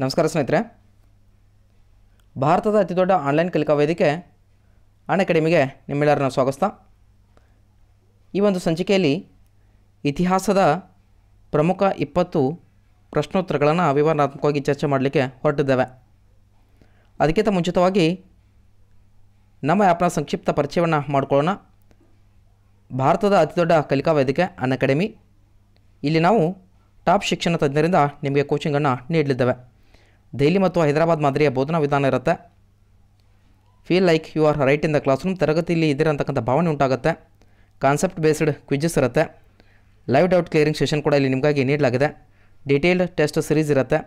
ನಮಸ್ಕಾರ ಸ್ನೇಹಿತರೆ ಭಾರತದ ಅತಿ ದೊಡ್ಡ ಆನ್ಲೈನ್ ಕಲಿಕಾ ವೇದಿಕೆ ಅಕಾಡೆಮಿಗೆ ನಿಮ್ಮೆಲ್ಲರನ್ನ ಸ್ವಾಗತ ಈ ಒಂದು ಸಂಚಿಕೆಯಲ್ಲಿ ಇತಿಹಾಸದ ಪ್ರಮುಖ ಇಪ್ಪತ್ತು ಪ್ರಶ್ನೋತ್ತರಗಳನ್ನು ವಿವರಣಾತ್ಮಕವಾಗಿ ಚರ್ಚೆ ಮಾಡಲಿಕ್ಕೆ ಹೊರಟಿದ್ದೇವೆ ಅದಕ್ಕಿಂತ ಮುಂಚಿತವಾಗಿ ನಮ್ಮ ಆ್ಯಪ್ನ ಸಂಕ್ಷಿಪ್ತ ಪರಿಚಯವನ್ನು ಮಾಡಿಕೊಳ್ಳೋಣ ಭಾರತದ ಅತಿದೊಡ್ಡ ಕಲಿಕಾ ವೇದಿಕೆ ಅನ್ ಅಕಾಡೆಮಿ ಇಲ್ಲಿ ನಾವು ಟಾಪ್ ಶಿಕ್ಷಣ ತಜ್ಞರಿಂದ ನಿಮಗೆ ಕೋಚಿಂಗನ್ನು ನೀಡಲಿದ್ದೇವೆ ದೆಹಲಿ ಮತ್ತು ಹೈದರಾಬಾದ್ ಮಾದರಿಯ ಬೋಧನಾ ವಿಧಾನ ಇರುತ್ತೆ feel like you are right in the classroom ತರಗತಿಯಲ್ಲಿ ಇದಿರಂತಕ್ಕಂಥ ಭಾವನೆ ಉಂಟಾಗುತ್ತೆ ಕಾನ್ಸೆಪ್ಟ್ ಬೇಸ್ಡ್ ಕ್ವಿಜಸ್ ಇರುತ್ತೆ ಲೈವ್ ಡೌಟ್ ಕ್ಲಿಯರಿಂಗ್ ಸೆಷನ್ ಕೂಡ ಇಲ್ಲಿ ನಿಮಗಾಗಿ ನೀಡಲಾಗಿದೆ ಡೀಟೇಲ್ಡ್ ಟೆಸ್ಟ್ ಸೀರೀಸ್ ಇರುತ್ತೆ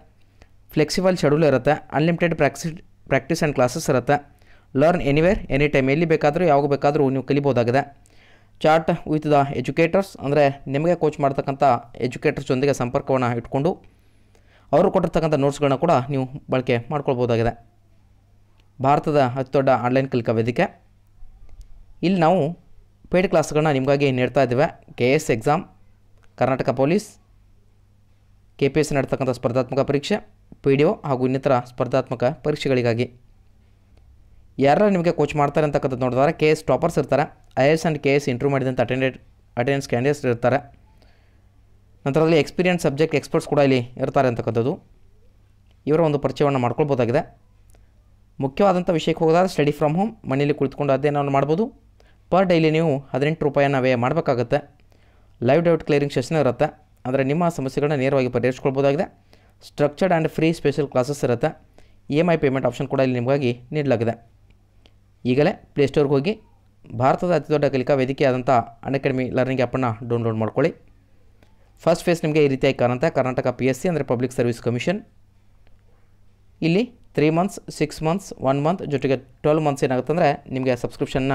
ಫ್ಲೆಕ್ಸಿಬಲ್ ಶೆಡ್ಯೂಲ್ ಇರುತ್ತೆ unlimited proxy practice and classes ಇರುತ್ತೆ ಲರ್ನ್ ಎನಿವೇರ್ ಎನಿ ಟೈಮ್ ಎಲ್ಲಿ ಬೇಕಾದರೂ ಯಾವಾಗ ಬೇಕಾದರೂ ನೀವು ಕಲಿಬೋದಾಗಿದೆ ಚಾರ್ಟ್ ವಿತ್ ದ ಎಜುಕೇಟರ್ಸ್ ಅಂದರೆ ನಿಮಗೆ ಕೋಚ್ ಮಾಡ್ತಕ್ಕಂಥ ಎಜುಕೇಟರ್ಸ್ ಜೊತೆಗೆ ಸಂಪರ್ಕವನ್ನು ಇಟ್ಕೊಂಡು ಅವರು ಕೊಟ್ಟಿರ್ತಕ್ಕಂಥ ನೋಟ್ಸ್ಗಳನ್ನ ಕೂಡ ನೀವು ಬಳಕೆ ಮಾಡ್ಕೊಳ್ಬೋದಾಗಿದೆ ಭಾರತದ ಅತಿ ದೊಡ್ಡ ಆನ್ಲೈನ್ ಕಲಿಕಾ ವೇದಿಕೆ ಇಲ್ಲಿ ನಾವು ಪೇಯ್ಡ್ ಕ್ಲಾಸ್ಗಳನ್ನ ನಿಮಗಾಗಿ ನೀಡ್ತಾ ಇದ್ದೇವೆ K S exam Karnataka police K P S ನಡೆತಕ್ಕಂಥ ಸ್ಪರ್ಧಾತ್ಮಕ ಪರೀಕ್ಷೆ ಪಿ ಡಿ ಒ ಹಾಗೂ ಇನ್ನಿತರ ಸ್ಪರ್ಧಾತ್ಮಕ ಪರೀಕ್ಷೆಗಳಿಗಾಗಿ ಯಾರು ನಿಮಗೆ ಕೋಚ್ ಮಾಡ್ತಾರೆ ಅಂತಕ್ಕಂಥದ್ದು ನೋಡಿದ್ರೆ ಕೆ ಎಸ್ ಟಾಪರ್ಸ್ ಇರ್ತಾರೆ I S and K S ಇಂಟ್ರೂ ಮಾಡಿದಂಥ ಅಟೆಂಡೆಡ್ ಅಟೆಂಡೆನ್ಸ್ ಕ್ಯಾಂಡಿಡೇಟ್ಸ್ ಇರ್ತಾರೆ ನಂತರದಲ್ಲಿ ಎಕ್ಸ್ಪೀರಿಯನ್ಸ್ ಸಬ್ಜೆಕ್ಟ್ ಎಕ್ಸ್ಪರ್ಟ್ಸ್ ಕೂಡ ಇಲ್ಲಿ ಇರ್ತಾರೆ ಅಂತಕ್ಕಂಥದ್ದು ಇವರ ಒಂದು ಪರಿಚಯವನ್ನು ಮಾಡ್ಕೊಳ್ಬೋದಾಗಿದೆ ಮುಖ್ಯವಾದಂಥ ವಿಷಯಕ್ಕೆ ಹೋಗೋದಾದ್ರೆ ಸ್ಟಡಿ ಫ್ರಮ್ ಹೋಮ್ ಮನೆಯಲ್ಲಿ ಕುಳಿತುಕೊಂಡು ಅಧ್ಯಯನವನ್ನು ಮಾಡ್ಬೋದು ಪರ್ ಡೈಲಿ ನೀವು ಹದಿನೆಂಟು ರೂಪಾಯಿಯನ್ನು ವ್ಯಯ ಮಾಡಬೇಕಾಗತ್ತೆ ಲೈವ್ ಡೌಟ್ ಕ್ಲಿಯರಿಂಗ್ ಸೆಷನ್ ಇರುತ್ತೆ ಅಂದರೆ ನಿಮ್ಮ ಸಮಸ್ಯೆಗಳನ್ನ ನೇರವಾಗಿ ಪರಿಹರಿಸ್ಕೊಳ್ಬೋದಾಗಿದೆ structured and free special classes ಇರುತ್ತೆ E M I payment option ಕೂಡ ಇಲ್ಲಿ ನಿಮಗಾಗಿ ನೀಡಲಾಗಿದೆ ಈಗಲೇ ಪ್ಲೇಸ್ಟೋರ್ಗೆ ಹೋಗಿ ಭಾರತದ ಅತಿದೊಡ್ಡ ಕಲಿಕಾ ವೇದಿಕೆಯಾದಂಥ ಅಕಾಡೆಮಿ ಲರ್ನಿಂಗ್ ಆ್ಯಪನ್ನು ಡೌನ್ಲೋಡ್ ಮಾಡ್ಕೊಳ್ಳಿ ಫಸ್ಟ್ ಫೇಸ್ ನಿಮಗೆ ಈ ರೀತಿಯಾಗಿ ಕಾಣುತ್ತೆ ಕರ್ನಾಟಕ ಪಿ ಎಸ್ ಸಿ ಅಂದರೆ ಪಬ್ಲಿಕ್ ಸರ್ವಿಸ್ ಕಮಿಷನ್ ಇಲ್ಲಿ three months six months one month ಜೊತೆಗೆ ಟ್ವೆಲ್ ಮಂತ್ಸ್ ಏನಾಗುತ್ತೆ ಅಂದರೆ ನಿಮಗೆ ಸಬ್ಸ್ಕ್ರಿಪ್ಷನ್ನ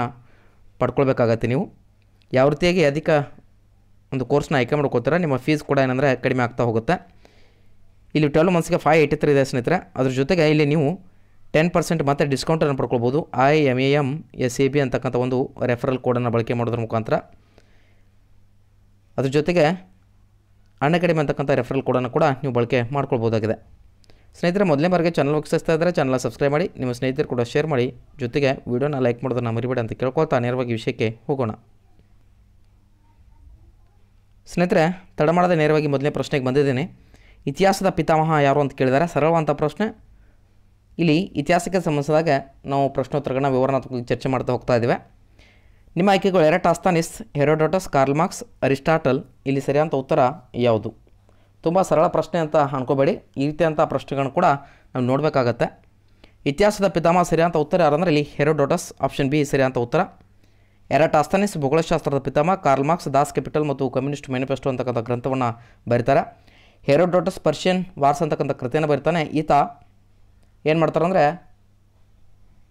ಪಡ್ಕೊಳ್ಬೇಕಾಗತ್ತೆ ನೀವು ಯಾವ ರೀತಿಯಾಗಿ ಅಧಿಕ ಒಂದು ಕೋರ್ಸ್ನ ಆಯ್ಕೆ ಮಾಡ್ಕೋತಾರೆ ನಿಮ್ಮ ಫೀಸ್ ಕೂಡ ಏನಂದರೆ ಕಡಿಮೆ ಆಗ್ತಾ ಹೋಗುತ್ತೆ ಇಲ್ಲಿ ಟ್ವೆಲ್ ಮಂತ್ಸ್ಗೆ ಫೈ ಏಯ್ಟಿ ತ್ರೀ ಇದೆ ಸ್ನೇಹಿತರೆ ಅದ್ರ ಜೊತೆಗೆ ಇಲ್ಲಿ ನೀವು ಟೆನ್ ಪರ್ಸೆಂಟ್ ಮತ್ತೆ ಡಿಸ್ಕೌಂಟನ್ನು ಪಡ್ಕೊಳ್ಬೋದು I M A M S A B ಅಂತಕ್ಕಂಥ ಒಂದು ರೆಫರಲ್ ಕೋಡನ್ನು ಬಳಕೆ ಮಾಡೋದ್ರ ಮುಖಾಂತರ ಅದ್ರ ಜೊತೆಗೆ ಅಣ್ಣ ಕಡಿಮೆ ಅಂತಕ್ಕಂಥ ರೆಫರಲ್ ಕೋಡನ್ನು ಕೂಡ ನೀವು ಬಳಕೆ ಮಾಡ್ಕೊಳ್ಬೋದಾಗಿದೆ ಸ್ನೇಹಿತರೆ ಮೊದಲನೇ ಬಾರಿಗೆ ಚಾನಲ್ ವೀಕ್ಷಿಸ್ತಾ ಇದ್ದರೆ ಚಾನಲ್ ಸಬ್ಸ್ಕ್ರೈಬ್ ಮಾಡಿ ನಿಮ್ಮ ಸ್ನೇಹಿತರು ಕೂಡ ಶೇರ್ ಮಾಡಿ ಜೊತೆಗೆ ವಿಡಿಯೋನ ಲೈಕ್ ಮಾಡೋದನ್ನು ಮರಿಬೇಡಿ ಅಂತ ಕೇಳ್ಕೊಳ್ತಾ ನೇರವಾಗಿ ವಿಷಯಕ್ಕೆ ಹೋಗೋಣ ಸ್ನೇಹಿತರೆ ತಡ ಮಾಡದೆ ನೇರವಾಗಿ ಮೊದಲನೇ ಪ್ರಶ್ನೆಗೆ ಬಂದಿದ್ದೀನಿ ಇತಿಹಾಸದ ಪಿತಾಮಹ ಯಾರು ಅಂತ ಕೇಳಿದ್ದಾರೆ ಸರಳವಂಥ ಪ್ರಶ್ನೆ ಇಲ್ಲಿ ಇತಿಹಾಸಕ್ಕೆ ಸಂಬಂಧಿಸಿದಾಗ ನಾವು ಪ್ರಶ್ನೋತ್ತರಗಳನ್ನ ವಿವರಣಾತ್ಮಕವಾಗಿ ಚರ್ಚೆ ಮಾಡ್ತಾ ಹೋಗ್ತಾ ಇದ್ದೇವೆ ನಿಮ್ಮ ಆಯ್ಕೆಗಳು ಆಸ್ತಾನಿಸ್ ಹೆರೋಡೋಟಸ್ ಕಾರ್ಲ್ಮಾಕ್ಸ್ ಅರಿಸ್ಟಾಟಲ್ ಇಲ್ಲಿ ಸರಿಯಾದಂಥ ಉತ್ತರ ಯಾವುದು ತುಂಬ ಸರಳ ಪ್ರಶ್ನೆ ಅಂತ ಅನ್ಕೋಬೇಡಿ ಈ ಅಂತ ಪ್ರಶ್ನೆಗಳನ್ನು ಕೂಡ ನಾವು ನೋಡಬೇಕಾಗತ್ತೆ ಇತಿಹಾಸದ ಪಿತಾಮಹ ಸರಿಯಾದಂಥ ಉತ್ತರ ಯಾರಂದರೆ ಇಲ್ಲಿ ಹೆರೋಡೋಟಸ್ ಆಪ್ಷನ್ ಬಿ ಸರಿಯಾದಂಥ ಉತ್ತರ ಆಸ್ತಾನಿಸ್ ಭೂಗೋಳಶಾಸ್ತ್ರದ ಪಿತಾಮಹ ಕಾರ್ಲ್ಮಾರ್ಕ್ಸ್ ದಾಸ್ ಕ್ಯಾಪಿಟಲ್ ಮತ್ತು ಕಮ್ಯುನಿಸ್ಟ್ ಮ್ಯಾನಿಫೆಸ್ಟೋ ಅಂತಕ್ಕಂಥ ಗ್ರಂಥವನ್ನು ಬರೀತಾರೆ ಹೆರೋಡೋಟಸ್ ಪರ್ಷಿಯನ್ ವಾರ್ಸ್ ಅಂತಕ್ಕಂಥ ಕೃತಿಯನ್ನು ಬರಿತಾನೆ ಈತ ಏನು ಮಾಡ್ತಾರಂದರೆ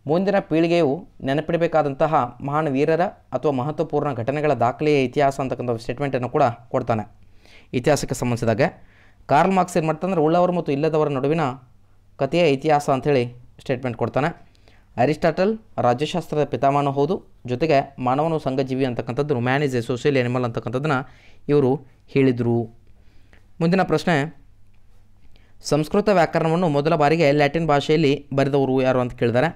ಮುಂದಿನ ಪೀಳಿಗೆಯು ನೆನಪಿಡಬೇಕಾದಂತಹ ಮಹಾನ್ ವೀರರ ಅಥವಾ ಮಹತ್ವಪೂರ್ಣ ಘಟನೆಗಳ ದಾಖಲೆಯ ಇತಿಹಾಸ ಅಂತಕ್ಕಂಥ ಸ್ಟೇಟ್ಮೆಂಟನ್ನು ಕೂಡ ಕೊಡ್ತಾನೆ ಇತಿಹಾಸಕ್ಕೆ ಸಂಬಂಧಿಸಿದಾಗ ಕಾರ್ಲ್ ಮಾರ್ಕ್ಸ್ ಏನು ಮಾಡ್ತಂದ್ರೆ ಉಳ್ಳವರು ಮತ್ತು ಇಲ್ಲದವರ ನಡುವಿನ ಕಥೆಯ ಇತಿಹಾಸ ಅಂಥೇಳಿ ಸ್ಟೇಟ್ಮೆಂಟ್ ಕೊಡ್ತಾನೆ ಅರಿಸ್ಟಾಟಲ್ ರಾಜ್ಯಶಾಸ್ತ್ರದ ಪಿತಾಮಹನೂ ಹೌದು ಜೊತೆಗೆ ಮಾನವನು ಸಂಘಜೀವಿ ಅಂತಕ್ಕಂಥದ್ದು man is a social animal ಅಂತಕ್ಕಂಥದ್ದನ್ನ ಇವರು ಹೇಳಿದರು ಮುಂದಿನ ಪ್ರಶ್ನೆ ಸಂಸ್ಕೃತ ವ್ಯಾಕರಣವನ್ನು ಮೊದಲ ಬಾರಿಗೆ ಲ್ಯಾಟಿನ್ ಭಾಷೆಯಲ್ಲಿ ಬರೆದವರು ಯಾರು ಅಂತ ಕೇಳಿದ್ದಾರೆ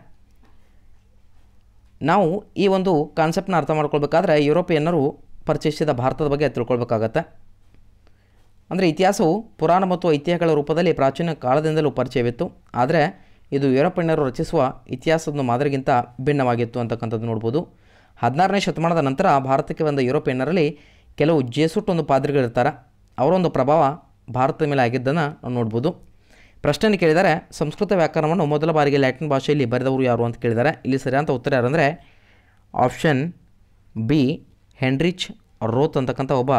ನಾವು ಈ ಒಂದು ಕಾನ್ಸೆಪ್ಟನ್ನ ಅರ್ಥ ಮಾಡ್ಕೊಳ್ಬೇಕಾದ್ರೆ ಯುರೋಪಿಯನ್ನರು ಪರಿಚಯಿಸಿದ ಭಾರತದ ಬಗ್ಗೆ ತಿಳ್ಕೊಳ್ಬೇಕಾಗತ್ತೆ ಅಂದರೆ ಇತಿಹಾಸವು ಪುರಾಣ ಮತ್ತು ಐತಿಹ್ಯಗಳ ರೂಪದಲ್ಲಿ ಪ್ರಾಚೀನ ಕಾಲದಿಂದಲೂ ಪರಿಚಯವಿತ್ತು ಆದರೆ ಇದು ಯುರೋಪಿಯನ್ನರು ರಚಿಸುವ ಇತಿಹಾಸದ ಮಾದರಿಗಿಂತ ಭಿನ್ನವಾಗಿತ್ತು ಅಂತಕ್ಕಂಥದ್ದು ನೋಡ್ಬೋದು ಹದಿನಾರನೇ ಶತಮಾನದ ನಂತರ ಭಾರತಕ್ಕೆ ಬಂದ ಯುರೋಪಿಯನ್ನರಲ್ಲಿ ಕೆಲವು ಜೇಸುಟ್ ಒಂದು ಪಾದ್ರಿಗಳಿರ್ತಾರೆ ಅವರೊಂದು ಪ್ರಭಾವ ಭಾರತದ ಮೇಲೆ ಆಗಿದ್ದನ್ನು ನಾವು ನೋಡ್ಬೋದು ಪ್ರಶ್ನೆ ಕೇಳಿದರೆ ಸಂಸ್ಕೃತ ವ್ಯಾಕರಣವನ್ನು ಮೊದಲ ಬಾರಿಗೆ ಲ್ಯಾಟಿನ್ ಭಾಷೆಯಲ್ಲಿ ಬರೆದವರು ಯಾರು ಅಂತ ಕೇಳಿದರೆ ಇಲ್ಲಿ ಸರಿಯಂತ ಉತ್ತರ ಯಾರು ಅಂದರೆ ಆಪ್ಷನ್ ಬಿ ಹೆನ್ರಿಚ್ ರೋತ್ ಅಂತಕ್ಕಂಥ ಒಬ್ಬ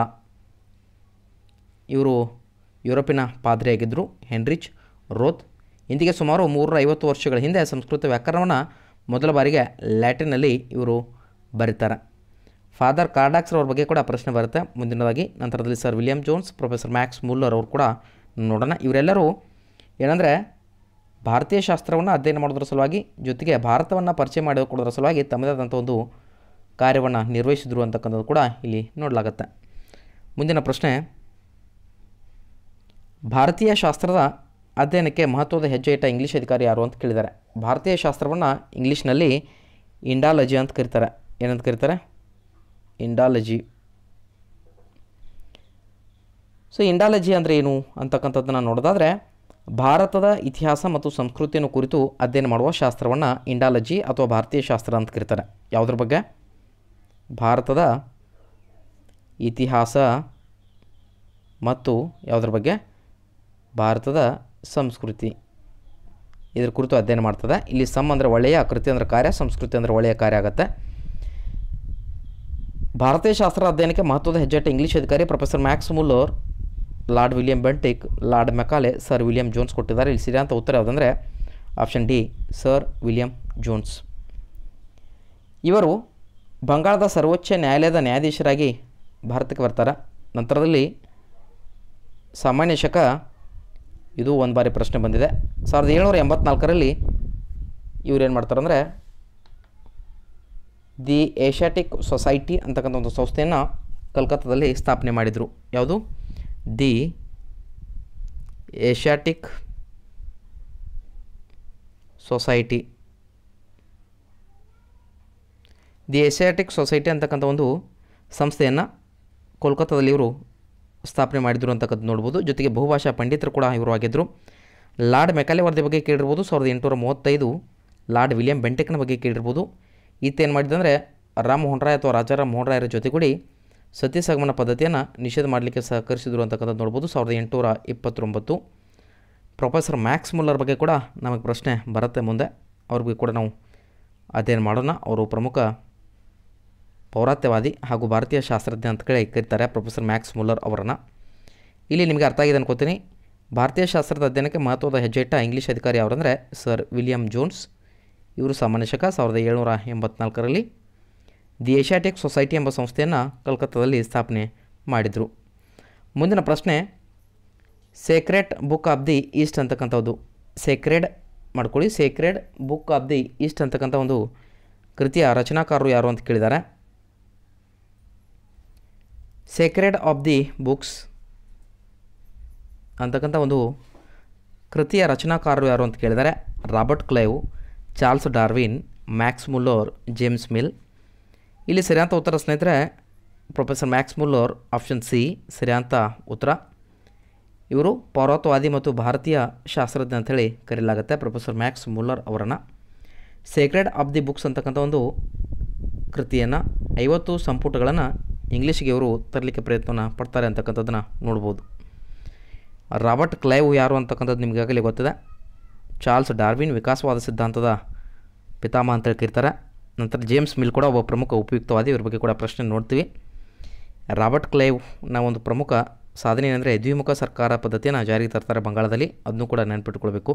ಇವರು ಯುರೋಪಿನ ಪಾದ್ರೆಯಾಗಿದ್ದರು ಹೆನ್ರಿಚ್ ರೋತ್ ಇಂದಿಗೆ ಸುಮಾರು ಮೂರರ ಐವತ್ತು ವರ್ಷಗಳ ಹಿಂದೆ ಸಂಸ್ಕೃತ ವ್ಯಾಕರಣವನ್ನು ಮೊದಲ ಬಾರಿಗೆ ಲ್ಯಾಟಿನಲ್ಲಿ ಇವರು ಬರೀತಾರೆ ಫಾದರ್ ಕಾರ್ಡಾಕ್ಸ್ ಅವ್ರ ಬಗ್ಗೆ ಕೂಡ ಪ್ರಶ್ನೆ ಬರುತ್ತೆ ಮುಂದಿನದಾಗಿ ನಂತರದಲ್ಲಿ sir William Jones professor Max Muller ಅವರು ಕೂಡ ನೋಡೋಣ ಇವರೆಲ್ಲರೂ ಏನಂದರೆ ಭಾರತೀಯ ಶಾಸ್ತ್ರವನ್ನು ಅಧ್ಯಯನ ಮಾಡೋದ್ರ ಸಲುವಾಗಿ ಜೊತೆಗೆ ಭಾರತವನ್ನು ಪರಿಚಯ ಮಾಡಿಕೊಡೋದ್ರ ಸಲುವಾಗಿ ತಮ್ಮದಾದಂಥ ಒಂದು ಕಾರ್ಯವನ್ನು ನಿರ್ವಹಿಸಿದ್ರು ಅಂತಕ್ಕಂಥದ್ದು ಕೂಡ ಇಲ್ಲಿ ನೋಡಲಾಗತ್ತೆ ಮುಂದಿನ ಪ್ರಶ್ನೆ ಭಾರತೀಯ ಶಾಸ್ತ್ರದ ಅಧ್ಯಯನಕ್ಕೆ ಮಹತ್ವದ ಹೆಜ್ಜೆ ಇಟ್ಟ ಇಂಗ್ಲೀಷ್ ಅಧಿಕಾರಿ ಯಾರು ಅಂತ ಕೇಳಿದ್ದಾರೆ ಭಾರತೀಯ ಶಾಸ್ತ್ರವನ್ನು ಇಂಗ್ಲೀಷ್ನಲ್ಲಿ ಇಂಡಾಲಜಿ ಅಂತ ಕರೀತಾರೆ ಏನಂತ ಕರೀತಾರೆ ಇಂಡಾಲಜಿ ಸೊ ಇಂಡಾಲಜಿ ಅಂದರೆ ಏನು ಅಂತಕ್ಕಂಥದ್ದನ್ನು ನೋಡೋದಾದರೆ ಭಾರತದ ಇತಿಹಾಸ ಮತ್ತು ಸಂಸ್ಕೃತಿಯನ್ನು ಕುರಿತು ಅಧ್ಯಯನ ಮಾಡುವ ಶಾಸ್ತ್ರವನ್ನು ಇಂಡಾಲಜಿ ಅಥವಾ ಭಾರತೀಯ ಶಾಸ್ತ್ರ ಅಂತ ಕರೀತಾರೆ ಯಾವುದ್ರ ಬಗ್ಗೆ ಭಾರತದ ಇತಿಹಾಸ ಮತ್ತು ಯಾವುದ್ರ ಬಗ್ಗೆ ಭಾರತದ ಸಂಸ್ಕೃತಿ ಇದರ ಕುರಿತು ಅಧ್ಯಯನ ಮಾಡ್ತದೆ ಇಲ್ಲಿ ಸಮ್ ಅಂದರೆ ಒಳ್ಳೆಯ ಕೃತಿ ಅಂದರೆ ಕಾರ್ಯ ಸಂಸ್ಕೃತಿ ಅಂದರೆ ಒಳ್ಳೆಯ ಕಾರ್ಯ ಆಗುತ್ತೆ ಭಾರತೀಯ ಶಾಸ್ತ್ರ ಅಧ್ಯಯನಕ್ಕೆ ಮಹತ್ವದ ಹೆಜ್ಜೆಟ್ಟ ಇಂಗ್ಲೀಷ್ ಅಧಿಕಾರಿ professor Max Muller Lord William Bentinck Lord Macaulay sir William Jones ಕೊಟ್ಟಿದ್ದಾರೆ ಇಲ್ಲಿ ಸರಿಯಾದಂಥ ಉತ್ತರ ಯಾವುದಂದರೆ option D sir William Jones ಇವರು ಬಂಗಾಳದ ಸರ್ವೋಚ್ಚ ನ್ಯಾಯಾಲಯದ ನ್ಯಾಯಾಧೀಶರಾಗಿ ಭಾರತಕ್ಕೆ ಬರ್ತಾರೆ ನಂತರದಲ್ಲಿ ಸಾಮಾನ್ಯ ಶಕ ಇದು ಒಂದು ಬಾರಿ ಪ್ರಶ್ನೆ ಬಂದಿದೆ ಸಾವಿರದ ಏಳ್ನೂರ ಎಂಬತ್ನಾಲ್ಕರಲ್ಲಿ ಮಾಡ್ತಾರೆ ಅಂದರೆ ದಿ ಏಷ್ಯಾಟಿಕ್ ಸೊಸೈಟಿ ಅಂತಕ್ಕಂಥ ಒಂದು ಸಂಸ್ಥೆಯನ್ನು ಕಲ್ಕತ್ತಾದಲ್ಲಿ ಸ್ಥಾಪನೆ ಮಾಡಿದರು ಯಾವುದು the Asiatic society the Asiatic society ಅಂತಕ್ಕಂಥ ಒಂದು ಸಂಸ್ಥೆಯನ್ನು ಕೋಲ್ಕತ್ತಾದಲ್ಲಿ ಇವರು ಸ್ಥಾಪನೆ ಮಾಡಿದರು ಅಂತಕ್ಕಂಥ ನೋಡ್ಬೋದು ಜೊತೆಗೆ ಬಹುಭಾಷಾ ಪಂಡಿತರು ಕೂಡ ಇವರು ಆಗಿದ್ದರು ಲಾರ್ಡ್ ಮೆಕಾಲೆ ಬಗ್ಗೆ ಕೇಳಿರ್ಬೋದು ಸಾವಿರದ ಎಂಟುನೂರ ಮೂವತ್ತೈದು ಲಾರ್ಡ್ ವಿಲಿಯಂ ಬೆಂಟೆಕ್ನ ಬಗ್ಗೆ ಕೇಳಿರ್ಬೋದು ಏನು ಮಾಡಿದಂದರೆ ರಾಮಮೋಹನ್ ರಾಯ್ ಅಥವಾ ರಾಜಾರಾಮ್ ಮೋಹನ್ ರಾಯರ ಜೊತೆಗೂಡಿ ಸತ್ಯಸಗಮನ ಪದ್ಧತಿಯನ್ನು ನಿಷೇಧ ಮಾಡಲಿಕ್ಕೆ ಸಹಕರಿಸಿದ್ರು ಅಂತಕ್ಕಂಥದ್ದು ನೋಡ್ಬೋದು ಸಾವಿರದ ಎಂಟುನೂರ ಇಪ್ಪತ್ತೊಂಬತ್ತು ಪ್ರೊಫೆಸರ್ ಮ್ಯಾಕ್ಸ್ ಮುಲ್ಲರ್ ಬಗ್ಗೆ ಕೂಡ ನಮಗೆ ಪ್ರಶ್ನೆ ಬರುತ್ತೆ ಮುಂದೆ ಅವ್ರಿಗೂ ಕೂಡ ನಾವು ಅಧ್ಯಯನ ಮಾಡೋಣ ಅವರು ಪ್ರಮುಖ ಪೌರಾತ್ಯವಾದಿ ಹಾಗೂ ಭಾರತೀಯ ಶಾಸ್ತ್ರಜ್ಞ ಅಂತ ಕೇಳಿ ಕರೀತಾರೆ ಪ್ರೊಫೆಸರ್ ಮ್ಯಾಕ್ಸ್ ಮುಲ್ಲರ್ ಅವರನ್ನು ಇಲ್ಲಿ ನಿಮಗೆ ಅರ್ಥ ಆಗಿದೆ ಅನ್ಕೋತೀನಿ ಭಾರತೀಯ ಶಾಸ್ತ್ರದ ಅಧ್ಯಯನಕ್ಕೆ ಮಹತ್ವದ ಹೆಜ್ಜೆಟ್ಟ ಇಂಗ್ಲೀಷ್ ಅಧಿಕಾರಿ ಅವರಂದರೆ ಸರ್ ವಿಲಿಯಂ ಜೋನ್ಸ್ ಇವರು ಶಕ ಸಾವಿರದ ಏಳ್ನೂರ ಎಂಬತ್ನಾಲ್ಕರಲ್ಲಿ ದಿ ಏಷ್ಯಾಟಿಕ್ ಸೊಸೈಟಿ ಎಂಬ ಸಂಸ್ಥೆಯನ್ನು ಕಲ್ಕತ್ತಾದಲ್ಲಿ ಸ್ಥಾಪನೆ ಮಾಡಿದರು ಮುಂದಿನ ಪ್ರಶ್ನೆ sacred book of the East ಅಂತಕ್ಕಂಥದ್ದು ಸೇಕ್ರೆಡ್ ಮಾಡ್ಕೊಳ್ಳಿ sacred book of the East ಅಂತಕ್ಕಂಥ ಒಂದು ಕೃತಿಯ ರಚನಾಕಾರರು ಯಾರು ಅಂತ ಕೇಳಿದ್ದಾರೆ ಸೇಕ್ರೆಡ್ ಆಫ್ ದಿ ಬುಕ್ಸ್ ಅಂತಕ್ಕಂಥ ಒಂದು ಕೃತಿಯ ರಚನಾಕಾರರು ಯಾರು ಅಂತ ಕೇಳಿದ್ದಾರೆ Robert Clive Charles Darwin Max Muller James Mill ಇಲ್ಲಿ ಸರಿಯಾದ ಉತ್ತರ ಸ್ನೇಹಿತರೆ professor Max Muller option C ಸರಿಯಾದ ಉತ್ತರ ಇವರು ಪೌರತ್ವಾದಿ ಮತ್ತು ಭಾರತೀಯ ಶಾಸ್ತ್ರಜ್ಞ ಅಂಥೇಳಿ ಕರೆಯಲಾಗುತ್ತೆ ಪ್ರೊಫೆಸರ್ ಮ್ಯಾಕ್ಸ್ ಮುಲ್ಲರ್ ಅವರನ್ನು ಸೇಕ್ರೆಡ್ ಆಫ್ ದಿ ಬುಕ್ಸ್ ಅಂತಕ್ಕಂಥ ಒಂದು ಕೃತಿಯನ್ನು ಐವತ್ತು ಸಂಪುಟಗಳನ್ನು ಇಂಗ್ಲೀಷ್ಗೆ ಇವರು ತರಲಿಕ್ಕೆ ಪ್ರಯತ್ನ ಪಡ್ತಾರೆ ಅಂತಕ್ಕಂಥದ್ದನ್ನು ನೋಡ್ಬೋದು ರಾಬರ್ಟ್ ಕ್ಲೈವ್ ಯಾರು ಅಂತಕ್ಕಂಥದ್ದು ನಿಮಗಾಗಲೇ ಗೊತ್ತಿದೆ ಚಾರ್ಲ್ಸ್ ಡಾರ್ವಿನ್ ವಿಕಾಸವಾದ ಸಿದ್ಧಾಂತದ ಪಿತಾಮಹ ಅಂತೇಳಿ ಕರೀತಾರೆ ನಂತರ ಜೇಮ್ಸ್ ಮಿಲ್ ಕೂಡ ಒಬ್ಬ ಪ್ರಮುಖ ಉಪಯುಕ್ತವಾದಿ ಇವ್ರ ಬಗ್ಗೆ ಕೂಡ ಪ್ರಶ್ನೆ ನೋಡ್ತೀವಿ ರಾಬರ್ಟ್ ಕ್ಲೈವ್ನ ಒಂದು ಪ್ರಮುಖ ಸಾಧನೆ ಏನಂದರೆ ದ್ವಿಮುಖ ಸರ್ಕಾರ ಪದ್ಧತಿಯನ್ನು ಜಾರಿಗೆ ತರ್ತಾರೆ ಬಂಗಾಳದಲ್ಲಿ ಅದನ್ನು ಕೂಡ ನೆನ್ಪಿಟ್ಕೊಳ್ಬೇಕು